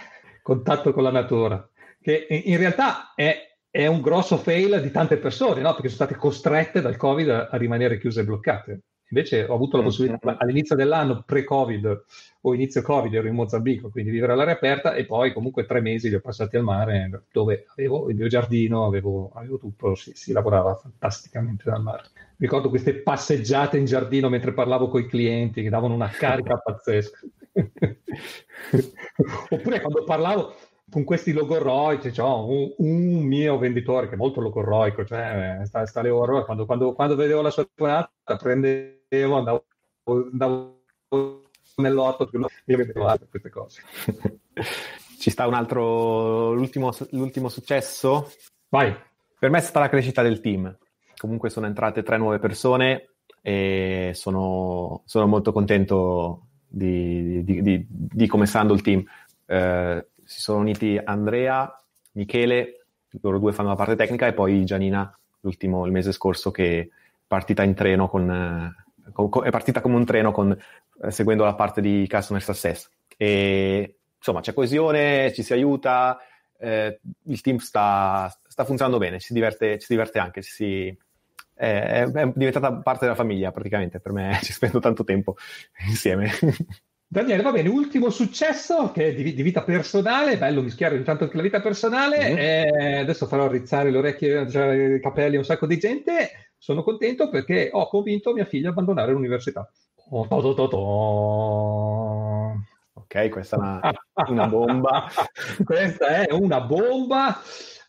contatto con la natura, che in realtà è, è un grosso fail di tante persone, no? perché sono state costrette dal Covid a, a rimanere chiuse e bloccate. Invece ho avuto la mm-hmm. possibilità all'inizio dell'anno, pre-Covid o inizio Covid, ero in Mozambico, quindi vivere all'aria aperta e poi comunque tre mesi li ho passati al mare dove avevo il mio giardino, avevo, avevo tutto, si, si, lavorava fantasticamente dal mare. Ricordo queste passeggiate in giardino mentre parlavo con i clienti che davano una carica pazzesca. Oppure quando parlavo con questi logorroici, cioè, un, un, mio venditore che è molto logorroico, cioè eh, sta, sta le ore, quando, quando, quando vedevo la sua telefonata prende vedevo andavo, andavo nell'otto mi vedevo queste cose ci sta un altro l'ultimo, l'ultimo successo vai per me è stata la crescita del team comunque sono entrate tre nuove persone e sono, sono molto contento di, di, di, di, come sta andando il team. Eh, si sono uniti Andrea, Michele, loro due fanno la parte tecnica, e poi Gianina l'ultimo, il mese scorso, che è partita in treno con, eh, è partita come un treno con, eh, seguendo la parte di customer success. E, insomma, c'è coesione, ci si aiuta, eh, il team sta, sta, funzionando bene, ci si diverte, ci si diverte anche, ci si, è, è, diventata parte della famiglia praticamente, per me ci spendo tanto tempo insieme. Daniele, va bene, ultimo successo che è di, di vita personale, bello mischiare intanto anche la vita personale, mm-hmm. Eh, adesso farò rizzare le orecchie, girare i capelli a un sacco di gente, sono contento perché ho convinto mia figlia a abbandonare l'università. Oh, to, to, to, ok, questa è una, una bomba. questa è una bomba.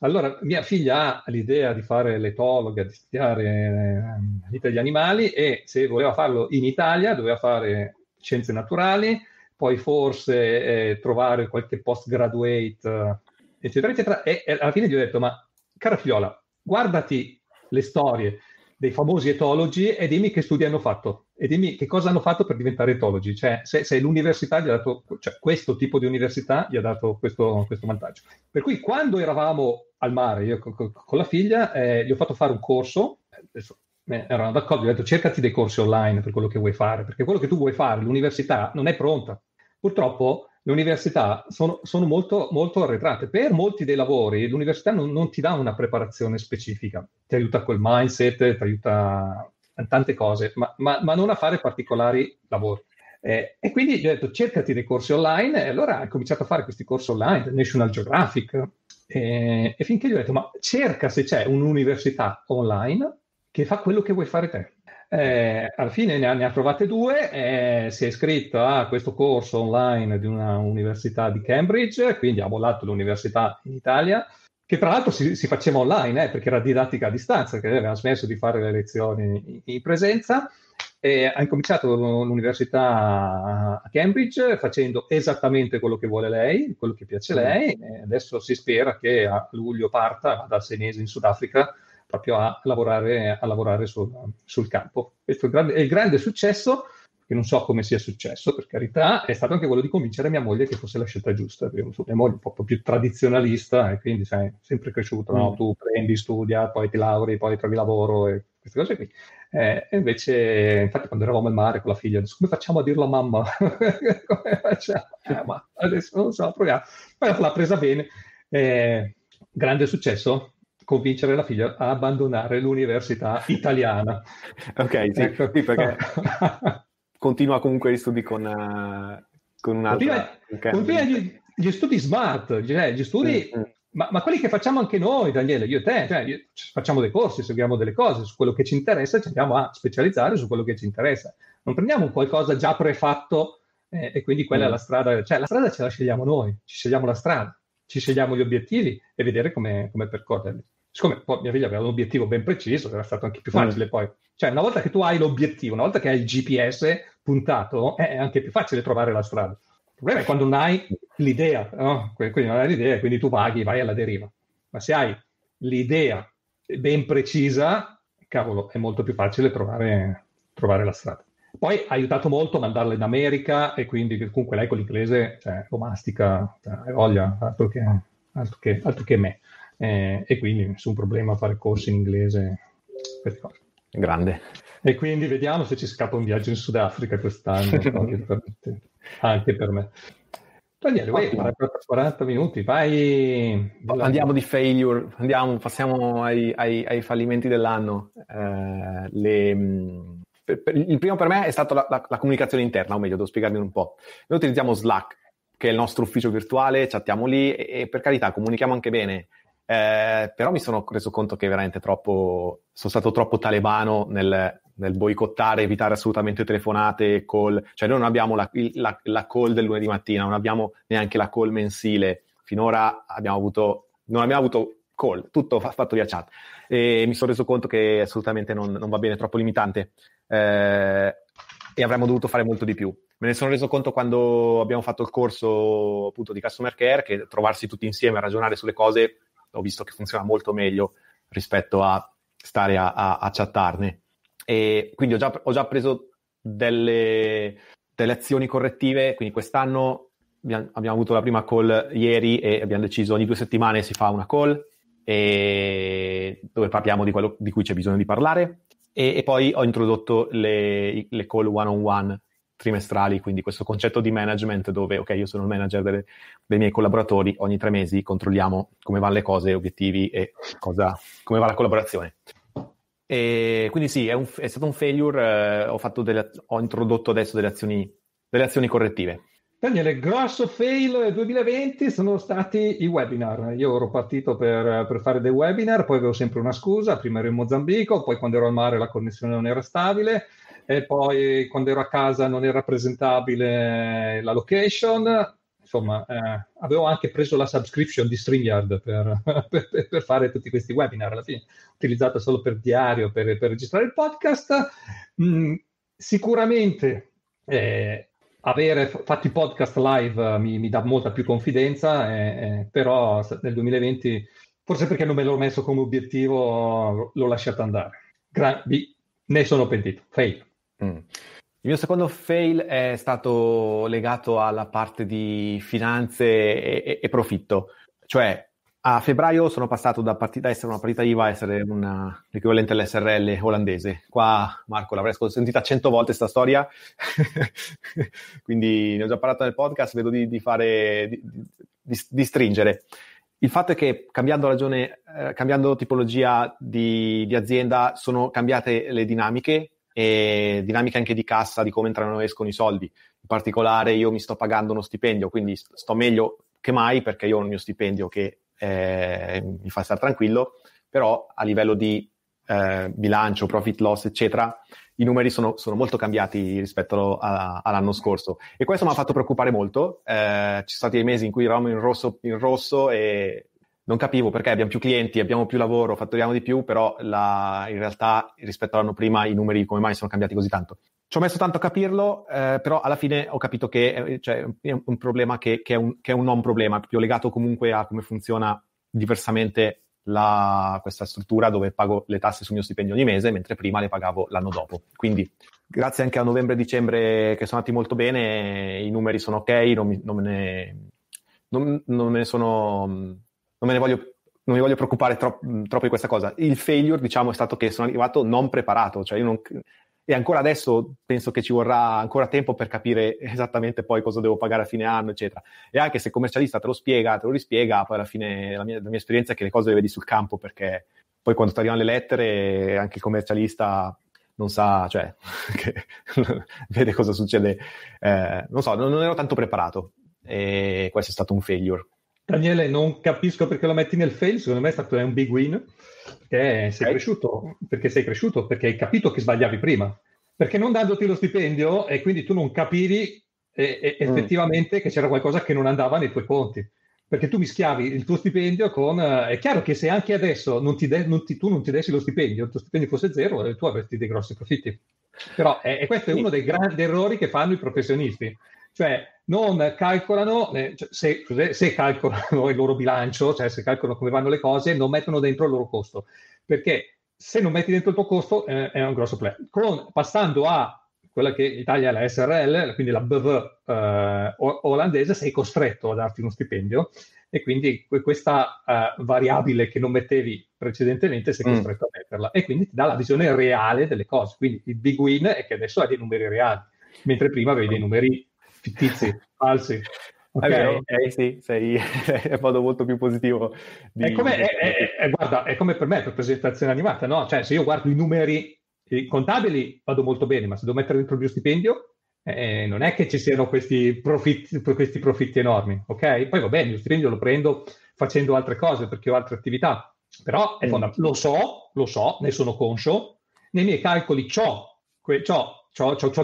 Allora, mia figlia ha l'idea di fare l'etologa, di studiare eh, vita degli animali e se voleva farlo in Italia doveva fare scienze naturali, poi forse eh, trovare qualche postgraduate, eh, eccetera, eccetera. E, e alla fine gli ho detto, ma cara figliola, guardati le storie dei famosi etologi e dimmi che studi hanno fatto e dimmi che cosa hanno fatto per diventare etologi. Cioè, se, se l'università gli ha dato, cioè questo tipo di università gli ha dato questo, questo vantaggio. Per cui quando eravamo al mare, io con, con la figlia, eh, gli ho fatto fare un corso, adesso, eh, erano d'accordo, gli ho detto cercati dei corsi online per quello che vuoi fare, perché quello che tu vuoi fare, l'università non è pronta. Purtroppo le università sono, sono molto, molto, arretrate. Per molti dei lavori l'università non, non, ti dà una preparazione specifica, ti aiuta col mindset, ti aiuta a tante cose, ma, ma, ma non a fare particolari lavori. Eh, e quindi gli ho detto cercati dei corsi online e allora ho cominciato a fare questi corsi online, National Geographic, eh, e finché gli ho detto ma cerca se c'è un'università online che fa quello che vuoi fare te. Eh, alla fine ne ha, ne ha provate due, eh, si è iscritto a questo corso online di una università di Cambridge, quindi ha volato l'università in Italia, che tra l'altro si, si faceva online eh, perché era didattica a distanza, perché aveva smesso di fare le lezioni in, in presenza. E ha incominciato l'università a Cambridge facendo esattamente quello che vuole lei, quello che piace lei. adesso si spera che a luglio parta, vada a sei mesi in Sudafrica proprio a lavorare, a lavorare sul, sul, campo. Questo è il, grande, è il grande successo, che non so come sia successo, per carità, è stato anche quello di convincere mia moglie che fosse la scelta giusta, mia moglie è un po' più tradizionalista e eh, quindi sai, sempre cresciuta, no? Mm. tu prendi, studia, poi ti lauri, poi trovi lavoro e queste cose qui. Eh, invece, infatti, quando eravamo al mare con la figlia, come facciamo a dirlo a mamma? come facciamo? Eh, ma adesso non so, proviamo. Poi l'ha presa bene. Eh, grande successo, convincere la figlia a abbandonare l'università italiana. ok, sì, ecco. sì perché continua comunque gli studi con, uh, con un'altra... Continua, continua gli, gli, studi smart, cioè gli studi... Mm-hmm. Ma, ma, quelli che facciamo anche noi, Daniele, io e te, cioè, io, facciamo dei corsi, seguiamo delle cose, su quello che ci interessa ci andiamo a specializzare su quello che ci interessa. Non prendiamo un qualcosa già prefatto eh, e quindi quella mm. è la strada, cioè la strada ce la scegliamo noi, ci scegliamo la strada, ci scegliamo gli obiettivi e vedere come percorrerli siccome poi mia figlia aveva un obiettivo ben preciso, era stato anche più mm. facile mm. poi. Cioè, una volta che tu hai l'obiettivo, una volta che hai il GPS puntato, è anche più facile trovare la strada. Il problema è quando non hai l'idea, no? quindi non hai l'idea, quindi tu vaghi, vai alla deriva. Ma se hai l'idea ben precisa, cavolo, è molto più facile trovare, trovare la strada. Poi ha aiutato molto a mandarla in America e quindi comunque lei con l'inglese cioè, lo mastica, cioè, voglia, altro che, altro, che, altro che me eh, e quindi nessun problema a fare corsi in inglese. Grande. E quindi vediamo se ci scappa un viaggio in Sudafrica quest'anno, anche per me. Daniele, vai, 40 minuti, vai. Andiamo di failure, andiamo, passiamo ai, ai, ai fallimenti dell'anno. Eh, le, mm, per, per, il primo per me è stata la, la, la, comunicazione interna, o meglio, devo spiegarvi un po'. Noi utilizziamo Slack, che è il nostro ufficio virtuale, chattiamo lì e, e per carità comunichiamo anche bene eh, però mi sono reso conto che veramente troppo, sono stato troppo talebano nel, nel boicottare, evitare assolutamente telefonate, call, cioè noi non abbiamo la, la, la, call del lunedì mattina, non abbiamo neanche la call mensile, finora abbiamo avuto, non abbiamo avuto call, tutto fatto via chat e mi sono reso conto che assolutamente non, non va bene, è troppo limitante eh, e avremmo dovuto fare molto di più. Me ne sono reso conto quando abbiamo fatto il corso appunto di customer care che trovarsi tutti insieme a ragionare sulle cose ho visto che funziona molto meglio rispetto a stare a, a, a chattarne. E quindi ho già, ho già preso delle, delle, azioni correttive, quindi quest'anno abbiamo, abbiamo avuto la prima call ieri e abbiamo deciso ogni due settimane si fa una call dove parliamo di quello di cui c'è bisogno di parlare e, e poi ho introdotto le, le call one on one trimestrali, quindi questo concetto di management dove, ok, io sono il manager delle, dei miei collaboratori, ogni tre mesi controlliamo come vanno le cose, obiettivi e cosa, come va la collaborazione. E quindi sì, è, un, è stato un failure, eh, ho, delle, ho, introdotto adesso delle azioni, delle azioni correttive. Daniele, grosso fail del 2020 sono stati i webinar. Io ero partito per, per, fare dei webinar, poi avevo sempre una scusa, prima ero in Mozambico, poi quando ero al mare la connessione non era stabile, e poi quando ero a casa non era presentabile eh, la location. Insomma, eh, avevo anche preso la subscription di StreamYard per, per, per, fare tutti questi webinar alla fine, utilizzata solo per diario, per, per registrare il podcast. Mm, sicuramente eh, avere fatto i podcast live eh, mi, mi dà molta più confidenza, eh, eh però nel 2020, forse perché non me l'ho messo come obiettivo, l'ho lasciato andare. Gra- ne sono pentito. Fail. Mm. Il mio secondo fail è stato legato alla parte di finanze e, e profitto, cioè a febbraio sono passato da, partita, da essere una partita IVA a essere una, eh, l'equivalente all'SRL olandese. Qua Marco l'avrei sentita cento volte questa storia, quindi ne ho già parlato nel podcast, vedo di, di fare, di, di, di, stringere. Il fatto è che cambiando, ragione, eh, cambiando tipologia di azienda sono cambiate le dinamiche, e dinamiche anche di cassa, di come entrano e escono i soldi. In particolare io mi sto pagando uno stipendio, quindi sto meglio che mai perché io ho il mio stipendio che eh, mi fa stare tranquillo, però a livello di eh, bilancio, profit loss, eccetera, i numeri sono, sono molto cambiati rispetto a, all'anno scorso e questo mi ha fatto preoccupare molto. Eh, ci sono stati dei mesi in cui eravamo in rosso, in rosso e non capivo perché abbiamo più clienti, abbiamo più lavoro, fatturiamo di più, però la, in realtà rispetto all'anno prima i numeri come mai sono cambiati così tanto. Ci ho messo tanto a capirlo, eh, però alla fine ho capito che è, eh, cioè, è un problema che, che, è un, che, è un, non problema, più legato comunque a come funziona diversamente la, questa struttura dove pago le tasse sul mio stipendio ogni mese, mentre prima le pagavo l'anno dopo. Quindi grazie anche a novembre e dicembre che sono andati molto bene, i numeri sono ok, non, mi, non me ne, non, non me ne sono non me ne voglio non mi voglio preoccupare troppo, troppo, di questa cosa. Il failure, diciamo, è stato che sono arrivato non preparato, cioè non... e ancora adesso penso che ci vorrà ancora tempo per capire esattamente poi cosa devo pagare a fine anno, eccetera. E anche se il commercialista te lo spiega, te lo rispiega, poi alla fine la mia, la mia esperienza è che le cose le vedi sul campo perché poi quando ti arrivano le lettere anche il commercialista non sa, cioè, vede cosa succede. Eh, non so, non, non ero tanto preparato e questo è stato un failure Daniele, non capisco perché lo metti nel fail, secondo me è stato un big win, perché sei, okay. cresciuto, perché sei cresciuto, perché hai capito che sbagliavi prima, perché non dandoti lo stipendio e quindi tu non capivi e, e, mm. effettivamente mm. che c'era qualcosa che non andava nei tuoi conti, perché tu mischiavi il tuo stipendio con... Eh, è chiaro che se anche adesso non de, non ti, tu non ti dessi lo stipendio, il tuo stipendio fosse zero, eh, tu avresti dei grossi profitti. Però eh, questo è uno dei grandi errori che fanno i professionisti, cioè non calcolano, eh, cioè, se, se, calcolano il loro bilancio, cioè se calcolano come vanno le cose, non mettono dentro il loro costo, perché se non metti dentro il tuo costo eh, è un grosso problema. Con, passando a quella che in Italia è la SRL, quindi la BV eh, olandese, sei costretto a darti uno stipendio e quindi questa eh, variabile che non mettevi precedentemente sei mm. costretto mm. a metterla e quindi ti dà la visione reale delle cose. Quindi il big win è che adesso hai dei numeri reali, mentre prima avevi dei numeri fittizi, falsi. Okay. È vero, okay, eh, sì, sei in modo molto più positivo. Di... È, come, è, è, è, guarda, è come per me per presentazione animata, no? Cioè, se io guardo i numeri contabili vado molto bene, ma se devo mettere dentro il mio stipendio, eh, non è che ci siano questi profitti, questi profitti enormi, ok? Poi va bene, lo stipendio lo prendo facendo altre cose perché ho altre attività, però è mm. fondamentale. Lo so, lo so, ne sono conscio, nei miei calcoli ho, que-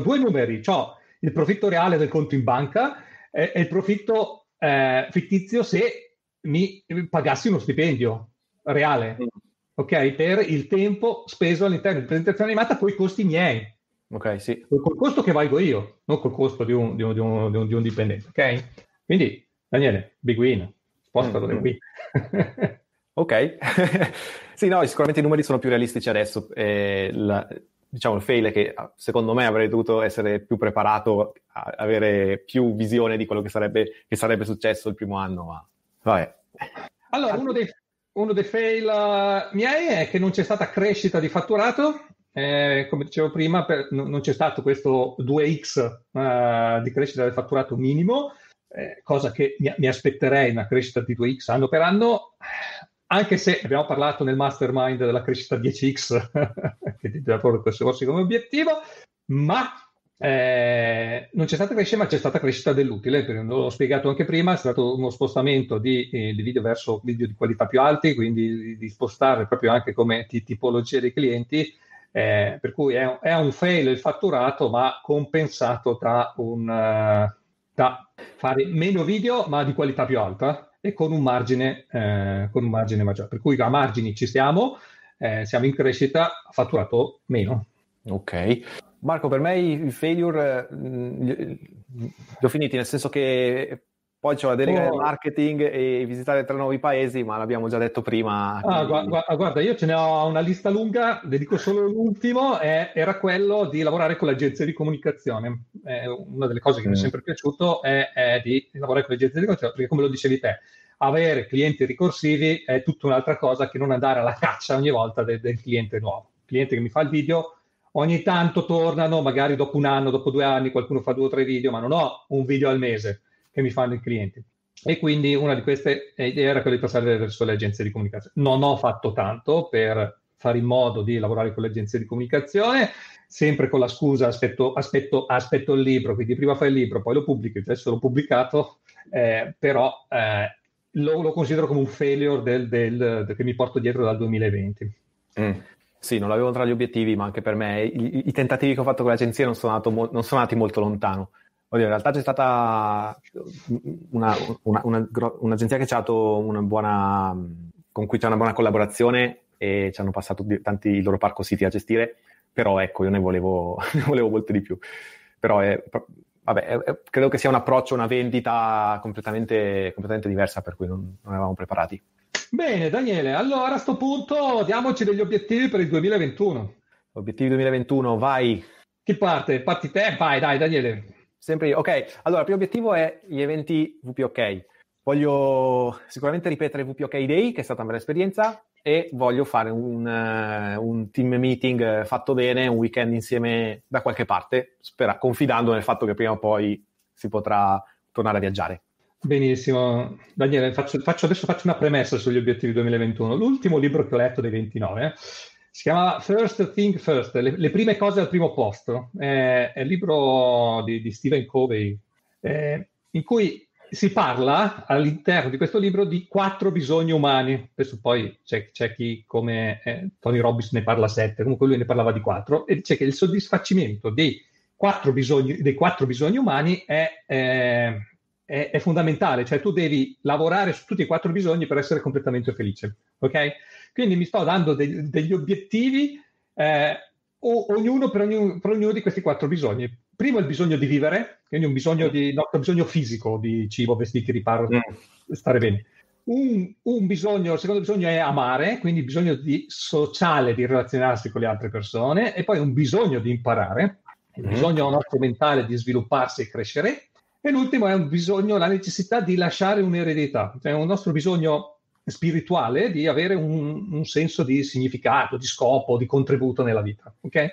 due numeri, ho il profitto reale del conto in banca e, e il profitto eh, fittizio se mi pagassi uno stipendio reale, mm. ok? Per il tempo speso all'interno di presentazione animata con i costi miei. Ok, sì. Col costo che valgo io, non col costo di un, di un, di un, di un dipendente, ok? Quindi, Daniele, big win, spostalo mm qui. Mm. ok. sì, no, sicuramente i numeri sono più realistici adesso. Eh, la diciamo, il fail è che ah, secondo me avrei dovuto essere più preparato, avere più visione di quello che sarebbe, che sarebbe successo il primo anno, ma vabbè. Allora, uno dei, uno dei fail uh, miei è che non c'è stata crescita di fatturato, eh, come dicevo prima, per, n- non c'è stato questo 2x uh, eh, di crescita del fatturato minimo, eh, cosa che mi, mi aspetterei una crescita di 2x anno per anno anche se abbiamo parlato nel mastermind della crescita 10x, che ti deve proprio porsi come obiettivo, ma eh, non c'è stata crescita, ma c'è stata crescita dell'utile, l'ho spiegato anche prima, è stato uno spostamento di, eh, di, video verso video di qualità più alti, quindi di spostare proprio anche come t- tipologia dei clienti, eh, per cui è un, è un, fail il fatturato, ma compensato da, un, da eh, fare meno video, ma di qualità più alta e con un margine, eh, con un margine maggiore. Per cui a margini ci stiamo, eh, siamo in crescita, fatturato meno. Ok. Marco, per me i failure mh, eh, li ho finiti, nel senso che poi c'è la delega oh. del marketing e visitare tre nuovi paesi, ma l'abbiamo già detto prima. Ah, guarda, guarda, io ce ne ho una lista lunga, ne dico solo l'ultimo, eh, era quello di lavorare con le agenzie di comunicazione. Eh, una delle cose che mm. mi è mm. sempre piaciuto è, è, di lavorare con le agenzie di comunicazione, perché come lo dicevi te, avere clienti ricorsivi è tutta un'altra cosa che non andare alla caccia ogni volta de- del cliente nuovo. Il cliente che mi fa il video, ogni tanto tornano, magari dopo un anno, dopo due anni, qualcuno fa due o tre video, ma non ho un video al mese che mi fanno i clienti. E quindi una di queste idee eh, era quella di passare verso le agenzie di comunicazione. Non ho fatto tanto per fare in modo di lavorare con le agenzie di comunicazione, sempre con la scusa aspetto, aspetto, aspetto il libro, quindi prima fai il libro, poi lo pubblichi, adesso l'ho pubblicato, eh, però eh, lo, lo, considero come un failure del, del, del, che mi porto dietro dal 2020. Mm. Sì, non l'avevo tra gli obiettivi, ma anche per me i, i, tentativi che ho fatto con l'agenzia non sono, andato, non sono andati molto lontano. Oddio, in realtà c'è stata mm, una, una, una, un'agenzia che ci ha dato una buona, con cui c'è una buona collaborazione e ci hanno passato tanti i loro parco siti a gestire, però ecco, io ne volevo, ne volevo molte di più. Però è, vabbè, è, credo che sia un approccio, una vendita completamente, completamente diversa per cui non, non eravamo preparati. Bene, Daniele, allora a questo punto diamoci degli obiettivi per il 2021. Obiettivi 2021, vai. Chi parte? Parti te? Vai, dai, Daniele sempre io. Ok, allora, il primo obiettivo è gli eventi VPOK. Voglio sicuramente ripetere VPOK Day, che è stata una bella esperienza, e voglio fare un, eh, un, team meeting fatto bene, un weekend insieme da qualche parte, spera, confidando nel fatto che prima o poi si potrà tornare a viaggiare. Benissimo, Daniele, faccio, faccio, adesso faccio una premessa sugli obiettivi 2021. L'ultimo libro che ho letto dei 29 si chiama First Think First, le, le, prime cose al primo posto. Eh, è il libro di, di Stephen Covey, eh, in cui si parla all'interno di questo libro di quattro bisogni umani. Adesso poi c'è, c'è chi, come eh, Tony Robbins, ne parla sette, comunque lui ne parlava di quattro, e dice che il soddisfacimento dei quattro bisogni, dei quattro bisogni umani è eh, è, è, fondamentale, cioè tu devi lavorare su tutti e quattro i bisogni per essere completamente felice, ok? Quindi mi sto dando de- degli obiettivi, eh, o- ognuno per, ognuno per ognuno di questi quattro bisogni. Primo il bisogno di vivere, quindi un bisogno, di, no, un bisogno fisico di cibo, vestiti, riparo, mm. stare bene. Un, un, bisogno, il secondo bisogno è amare, quindi bisogno di sociale di relazionarsi con le altre persone, e poi un bisogno di imparare, il mm. bisogno nostro mentale di svilupparsi e crescere, e l'ultimo è un bisogno, la necessità di lasciare un'eredità, cioè un nostro bisogno spirituale di avere un, un senso di significato, di scopo, di contributo nella vita. Ok?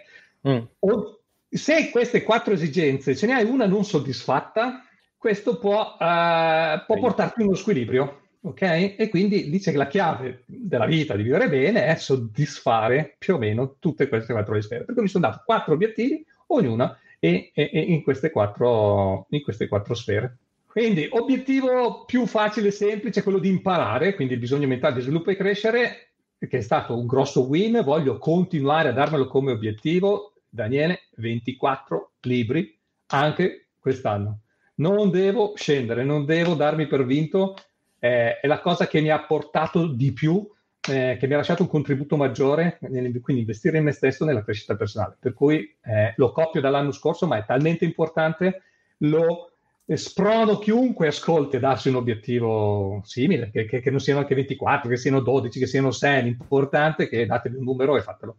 Mm. O, se queste quattro esigenze ce ne hai una non soddisfatta, questo può, uh, può portarti a uno squilibrio. Ok? E quindi dice che la chiave della vita, di vivere bene, è soddisfare più o meno tutte queste quattro esigenze. Per cui mi sono dato quattro obiettivi, ognuna e, e, e in, queste quattro, in queste quattro sfere. Quindi obiettivo più facile e semplice è quello di imparare, quindi il bisogno mentale di sviluppo e crescere, che è stato un grosso win, voglio continuare a darmelo come obiettivo. Daniele, 24 libri anche quest'anno. Non devo scendere, non devo darmi per vinto, eh, è la cosa che mi ha portato di più eh, che mi ha lasciato un contributo maggiore, nel, quindi investire in me stesso nella crescita personale. Per cui eh, lo copio dall'anno scorso, ma è talmente importante, lo eh, sprono chiunque ascolti a darsi un obiettivo simile, che, che, che, non siano anche 24, che siano 12, che siano 6, l'importante è che datevi un numero e fatelo.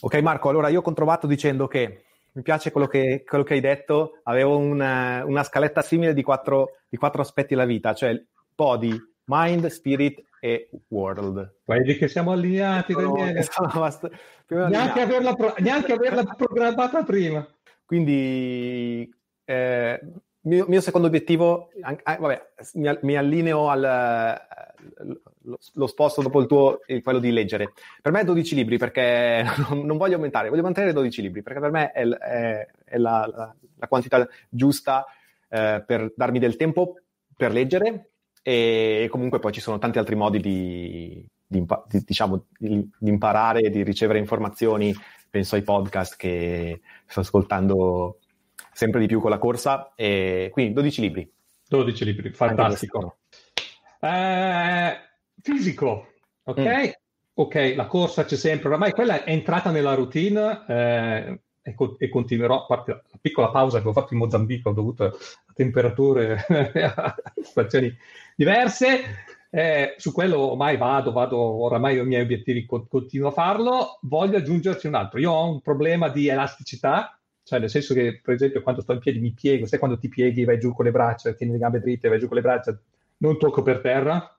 Ok Marco, allora io ho controvato dicendo che mi piace quello che, quello che hai detto, avevo una, una scaletta simile di quattro, di quattro aspetti della vita, cioè body, mind, spirit e World. Vedi che siamo allineati, Daniele. Bast- neanche, averla pro- neanche averla programmata prima. Quindi eh, mio, mio, secondo obiettivo, eh, vabbè, mi, mi, allineo al lo, lo sposto dopo il tuo, quello di leggere. Per me è 12 libri perché non, non, voglio aumentare, voglio mantenere 12 libri perché per me è, è, è la, la, la, quantità giusta eh, per darmi del tempo per leggere, e comunque poi ci sono tanti altri modi di, di, di, diciamo, di imparare, di ricevere informazioni, penso ai podcast che sto ascoltando sempre di più con la corsa, e quindi 12 libri. 12 libri, fantastico. Eh, fisico, ok? Mm. Ok, la corsa c'è sempre, oramai quella è entrata nella routine eh, e, co- e, continuerò. Guarda, la piccola pausa che ho fatto in Mozambico, ho dovuto a temperature, a situazioni diverse. Eh, su quello ormai vado, vado, oramai i miei obiettivi, co- continuo a farlo. Voglio aggiungerci un altro. Io ho un problema di elasticità, cioè nel senso che, per esempio, quando sto in piedi mi piego, sai quando ti pieghi vai giù con le braccia, tieni le gambe dritte, vai giù con le braccia, non tocco per terra.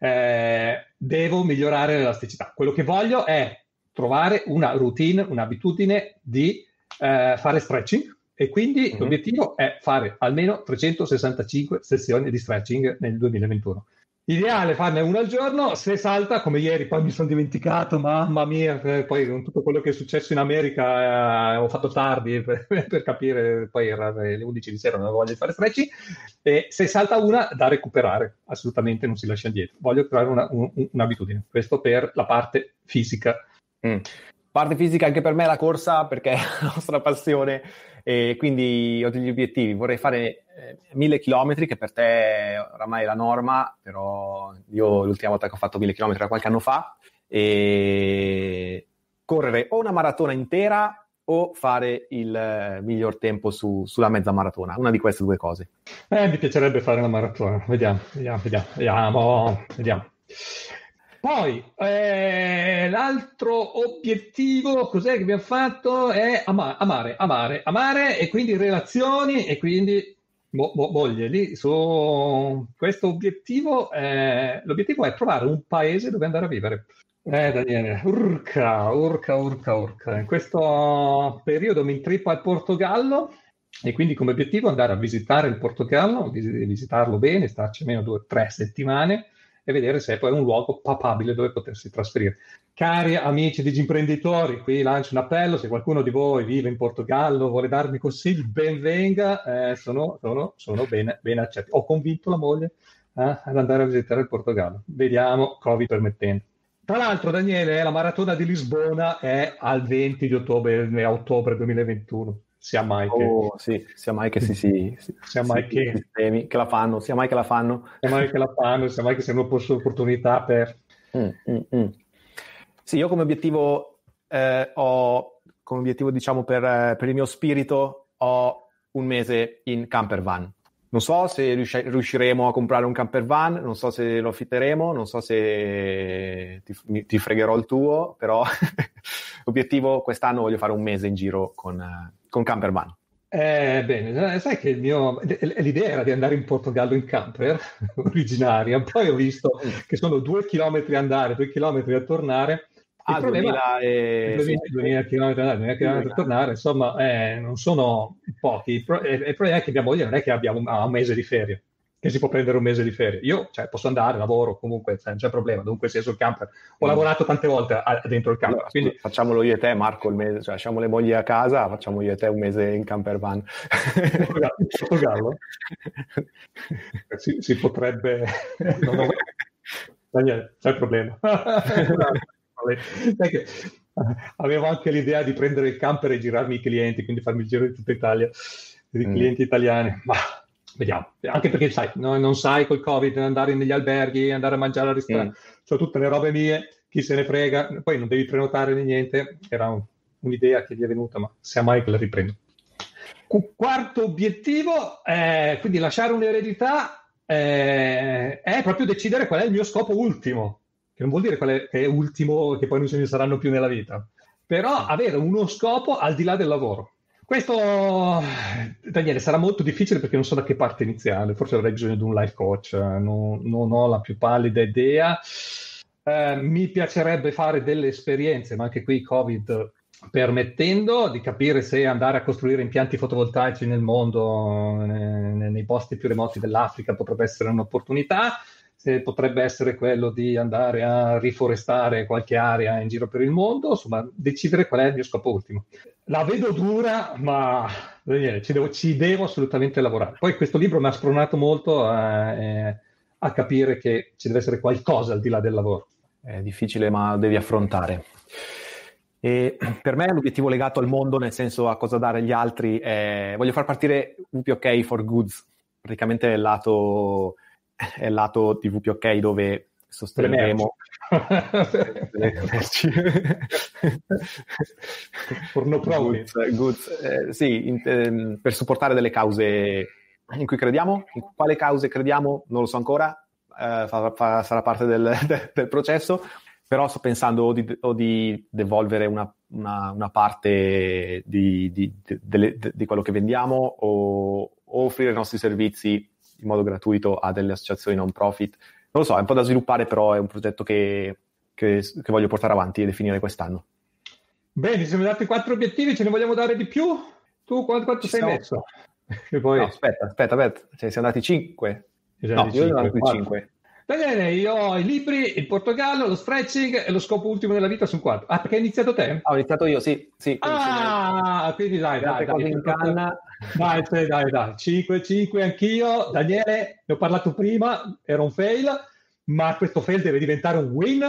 Eh, devo migliorare l'elasticità. Quello che voglio è trovare una routine, un'abitudine di eh, fare stretching e quindi mm-hmm. l'obiettivo è fare almeno 365 sessioni di stretching nel 2021. Ideale farne una al giorno, se salta, come ieri poi mi sono dimenticato, mamma mia, eh, poi con tutto quello che è successo in America eh, ho fatto tardi per, per capire, poi era eh, le 11 di sera, non avevo voglia di fare stretching, e se salta una da recuperare, assolutamente non si lascia indietro, voglio creare una, un, un'abitudine, questo per la parte fisica. Mm. Parte fisica anche per me è la corsa perché è la nostra passione e quindi ho degli obiettivi. Vorrei fare eh, mille chilometri, che per te oramai è la norma, però io l'ultima volta che ho fatto mille chilometri era qualche anno fa, e correre o una maratona intera o fare il eh, miglior tempo su, sulla mezza maratona, una di queste due cose. Eh, mi piacerebbe fare la maratona, vediamo, vediamo, vediamo. vediamo. Poi eh, l'altro obiettivo, cos'è che abbiamo fatto? È ama- amare, amare, amare e quindi relazioni e quindi mo- boh, mo- boh, moglie. Lì su questo obiettivo, eh, l'obiettivo è trovare un paese dove andare a vivere. Eh, Daniele, urca, urca, urca, urca. In questo periodo mi intrippo al Portogallo e quindi come obiettivo andare a visitare il Portogallo, vis- visitarlo bene, starci almeno due o tre settimane e vedere se poi è un luogo papabile dove potersi trasferire. Cari amici digi imprenditori, qui lancio un appello, se qualcuno di voi vive in Portogallo, vuole darmi consigli, benvenga, eh, sono, sono, sono ben, ben accetti. Ho convinto la moglie eh, ad andare a visitare il Portogallo, vediamo, Covid permettendo. Tra l'altro, Daniele, la maratona di Lisbona è al 20 di ottobre, eh, ottobre 2021 sia mai che. Oh, sì, sia mai che si, sì, sia mai che... Sistemi, che la fanno, sia mai che la fanno. Sia mai che la fanno, sia mai che siano opportunità per... Mm, mm, mm. Sì, io come obiettivo eh, ho, come obiettivo diciamo per, eh, per, il mio spirito, ho un mese in camper van. Non so se riusciremo a comprare un camper van, non so se lo affitteremo, non so se ti, ti fregherò il tuo, però l'obiettivo quest'anno voglio fare un mese in giro con, eh, con Camperman. Eh, bene, sai che mio... l'idea era di andare in Portogallo in camper originaria, poi ho visto mm. che sono due chilometri andare, due chilometri a tornare. Il ah, problema... 2000, e... 2000, km andare, 2000 km a tornare, insomma, eh, non sono pochi. Eh, il problema è che mia moglie non è che abbiamo un mese di ferie che si può prendere un mese di ferie. Io cioè, posso andare, lavoro comunque, cioè, non c'è problema, dunque sia sul camper. Ho mm. lavorato tante volte a, dentro il camper. No, quindi... Facciamolo io e te, Marco, il mese, cioè, lasciamo le mogli a casa, facciamo io e te un mese in camper van. Posso pagarlo? si, si, potrebbe... no, no, Daniele, c'è il problema. avevo anche l'idea di prendere il camper e girarmi i clienti, quindi farmi il giro di tutta Italia, di mm. clienti italiani, ma vediamo. Anche perché sai, no, non sai col Covid andare negli alberghi, andare a mangiare al ristorante, mm. sono cioè tutte le robe mie, chi se ne frega, poi non devi prenotare né niente, era un, un'idea che gli è venuta, ma se mai che la riprendo. Quarto obiettivo, eh, quindi lasciare un'eredità eh, è proprio decidere qual è il mio scopo ultimo, che non vuol dire qual è, che è ultimo, che poi non ce ne saranno più nella vita, però avere uno scopo al di là del lavoro questo, Daniele, sarà molto difficile perché non so da che parte iniziare, forse avrei bisogno di un life coach, eh, non, non ho la più pallida idea. Eh, mi piacerebbe fare delle esperienze, ma anche qui Covid permettendo di capire se andare a costruire impianti fotovoltaici nel mondo, nei, eh, nei posti più remoti dell'Africa, potrebbe essere un'opportunità se potrebbe essere quello di andare a riforestare qualche area in giro per il mondo, insomma, decidere qual è il mio scopo ultimo. La vedo dura, ma ci, devo, ci devo, assolutamente lavorare. Poi questo libro mi ha spronato molto a, eh, a capire che ci deve essere qualcosa al di là del lavoro. È difficile, ma devi affrontare. E per me l'obiettivo legato al mondo, nel senso a cosa dare agli altri, è... Eh, voglio far partire UPOK for Goods, praticamente il lato è il lato TV più dove sosterremo Forno goods, goods. Eh, sì, in, eh, per supportare delle cause in cui crediamo in quale cause crediamo non lo so ancora eh, fa, fa, sarà parte del, del, processo però sto pensando o di, o di devolvere una, una, una parte di, di, de, de, di, quello che vendiamo o, o offrire i nostri servizi in modo gratuito a delle associazioni non profit. Non lo so, è un po' da sviluppare, però è un progetto che, che, che voglio portare avanti e definire quest'anno. Bene, ci siamo dati quattro obiettivi, ce ne vogliamo dare di più? Tu quanto, quanto sei siamo... messo? Poi... No, aspetta, aspetta, aspetta, ce ne siamo dati cinque. No, io ne ho dati cinque. Bene, io ho i libri, il Portogallo, lo stretching e lo scopo ultimo della vita sono quattro. Ah, perché hai iniziato te? Ah, ho iniziato io, sì. sì ah, quindi dai, dai, dai, dai in canna. Dai, dai, dai, dai. 5, 5 anch'io. Daniele, ne ho parlato prima, era un fail, ma questo fail deve diventare un win.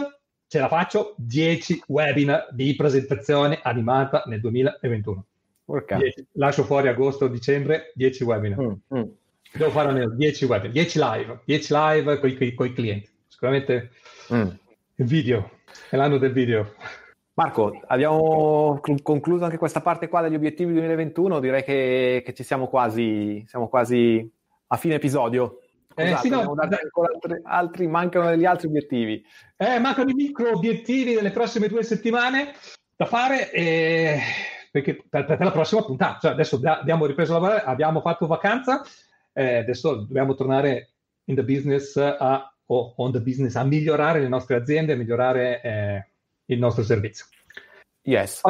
Ce la faccio, 10 webinar di presentazione animata nel 2021. Porca. Lascio fuori agosto, dicembre, 10 webinar. Mm, mm. Devo fare almeno 10 webinar, 10 live, 10 live con i clienti. Sicuramente mm. il video, è l'anno del video. Marco, abbiamo concluso anche questa parte qua degli obiettivi 2021, direi che, che ci siamo quasi, siamo quasi, a fine episodio. eh, sì, no, da... altri, altri, mancano degli altri obiettivi. Eh, mancano i micro obiettivi delle prossime due settimane da fare eh, perché, per, per, la prossima puntata. Cioè, adesso abbiamo ripreso a lavorare, abbiamo fatto vacanza, eh, adesso dobbiamo tornare in the business eh, a, o on the business a migliorare le nostre aziende, a migliorare eh, il nostro servizio. Yes.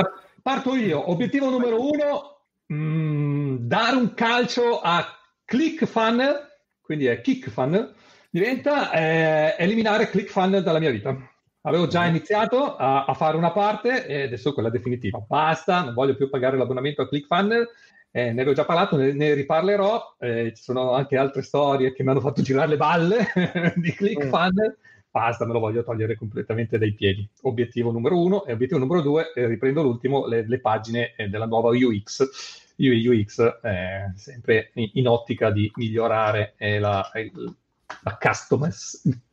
Parto io. Obiettivo numero uno, mh, mm, dare un calcio a ClickFunnel, quindi è ClickFunnel, diventa eh, eliminare ClickFunnel dalla mia vita. Avevo già iniziato a, a, fare una parte e adesso quella definitiva. Basta, non voglio più pagare l'abbonamento a ClickFunnel. Eh, ne avevo già parlato, ne, ne riparlerò. Eh, ci sono anche altre storie che mi hanno fatto girare le balle di ClickFunnel. Mm basta, me lo voglio togliere completamente dai piedi. Obiettivo numero uno e obiettivo numero due, eh, riprendo l'ultimo, le, le pagine eh, della nuova UX. UX eh, sempre in, in, ottica di migliorare eh, la, la customer,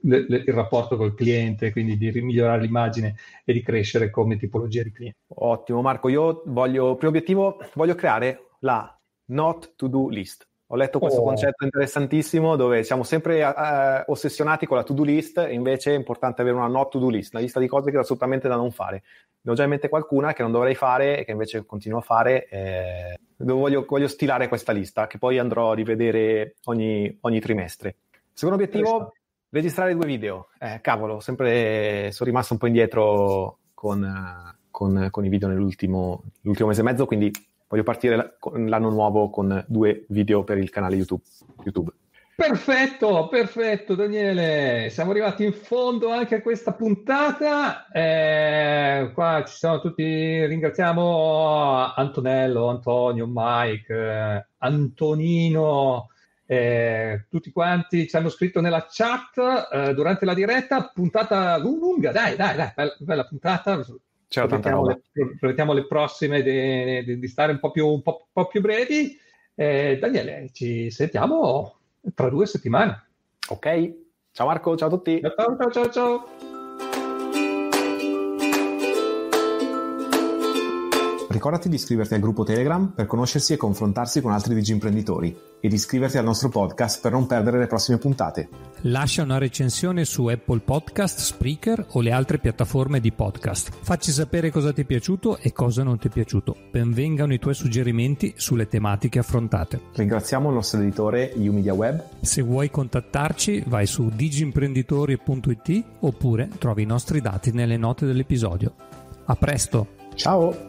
il, il rapporto col cliente, quindi di migliorare l'immagine e di crescere come tipologia di cliente. Ottimo Marco, io voglio, primo obiettivo, voglio creare la not to do list ho letto questo oh. concetto interessantissimo dove siamo sempre eh, ossessionati con la to-do list invece è importante avere una not to-do list, una lista di cose che è assolutamente da non fare. Ne ho già in mente qualcuna che non dovrei fare e che invece continuo a fare. Eh, voglio, voglio, stilare questa lista che poi andrò a rivedere ogni, ogni trimestre. Secondo obiettivo, registrare due video. Eh, cavolo, sempre eh, sono rimasto un po' indietro con, eh, con, con i video nell'ultimo mese e mezzo, quindi voglio partire l'anno nuovo con due video per il canale YouTube. YouTube. Perfetto, perfetto Daniele, siamo arrivati in fondo anche a questa puntata, eh, qua ci sono tutti, ringraziamo Antonello, Antonio, Mike, eh, Antonino, eh, tutti quanti ci hanno scritto nella chat eh, durante la diretta, puntata lunga, dai, dai, dai, bella, bella puntata, Ripetiamo le, proviamo le, prossime de, de, di stare un po' più, un po', un po più brevi. Eh, Daniele, ci sentiamo tra due settimane. Ok, ciao Marco, ciao a tutti. ciao ciao ciao. ciao. Ricordati di iscriverti al gruppo Telegram per conoscersi e confrontarsi con altri digimprenditori ed iscriverti al nostro podcast per non perdere le prossime puntate. Lascia una recensione su Apple Podcast, Spreaker o le altre piattaforme di podcast. Facci sapere cosa ti è piaciuto e cosa non ti è piaciuto. Benvengano i tuoi suggerimenti sulle tematiche affrontate. Ringraziamo il nostro editore Umedia Web. Se vuoi contattarci vai su digimprenditori.it oppure trovi i nostri dati nelle note dell'episodio. A presto! Ciao!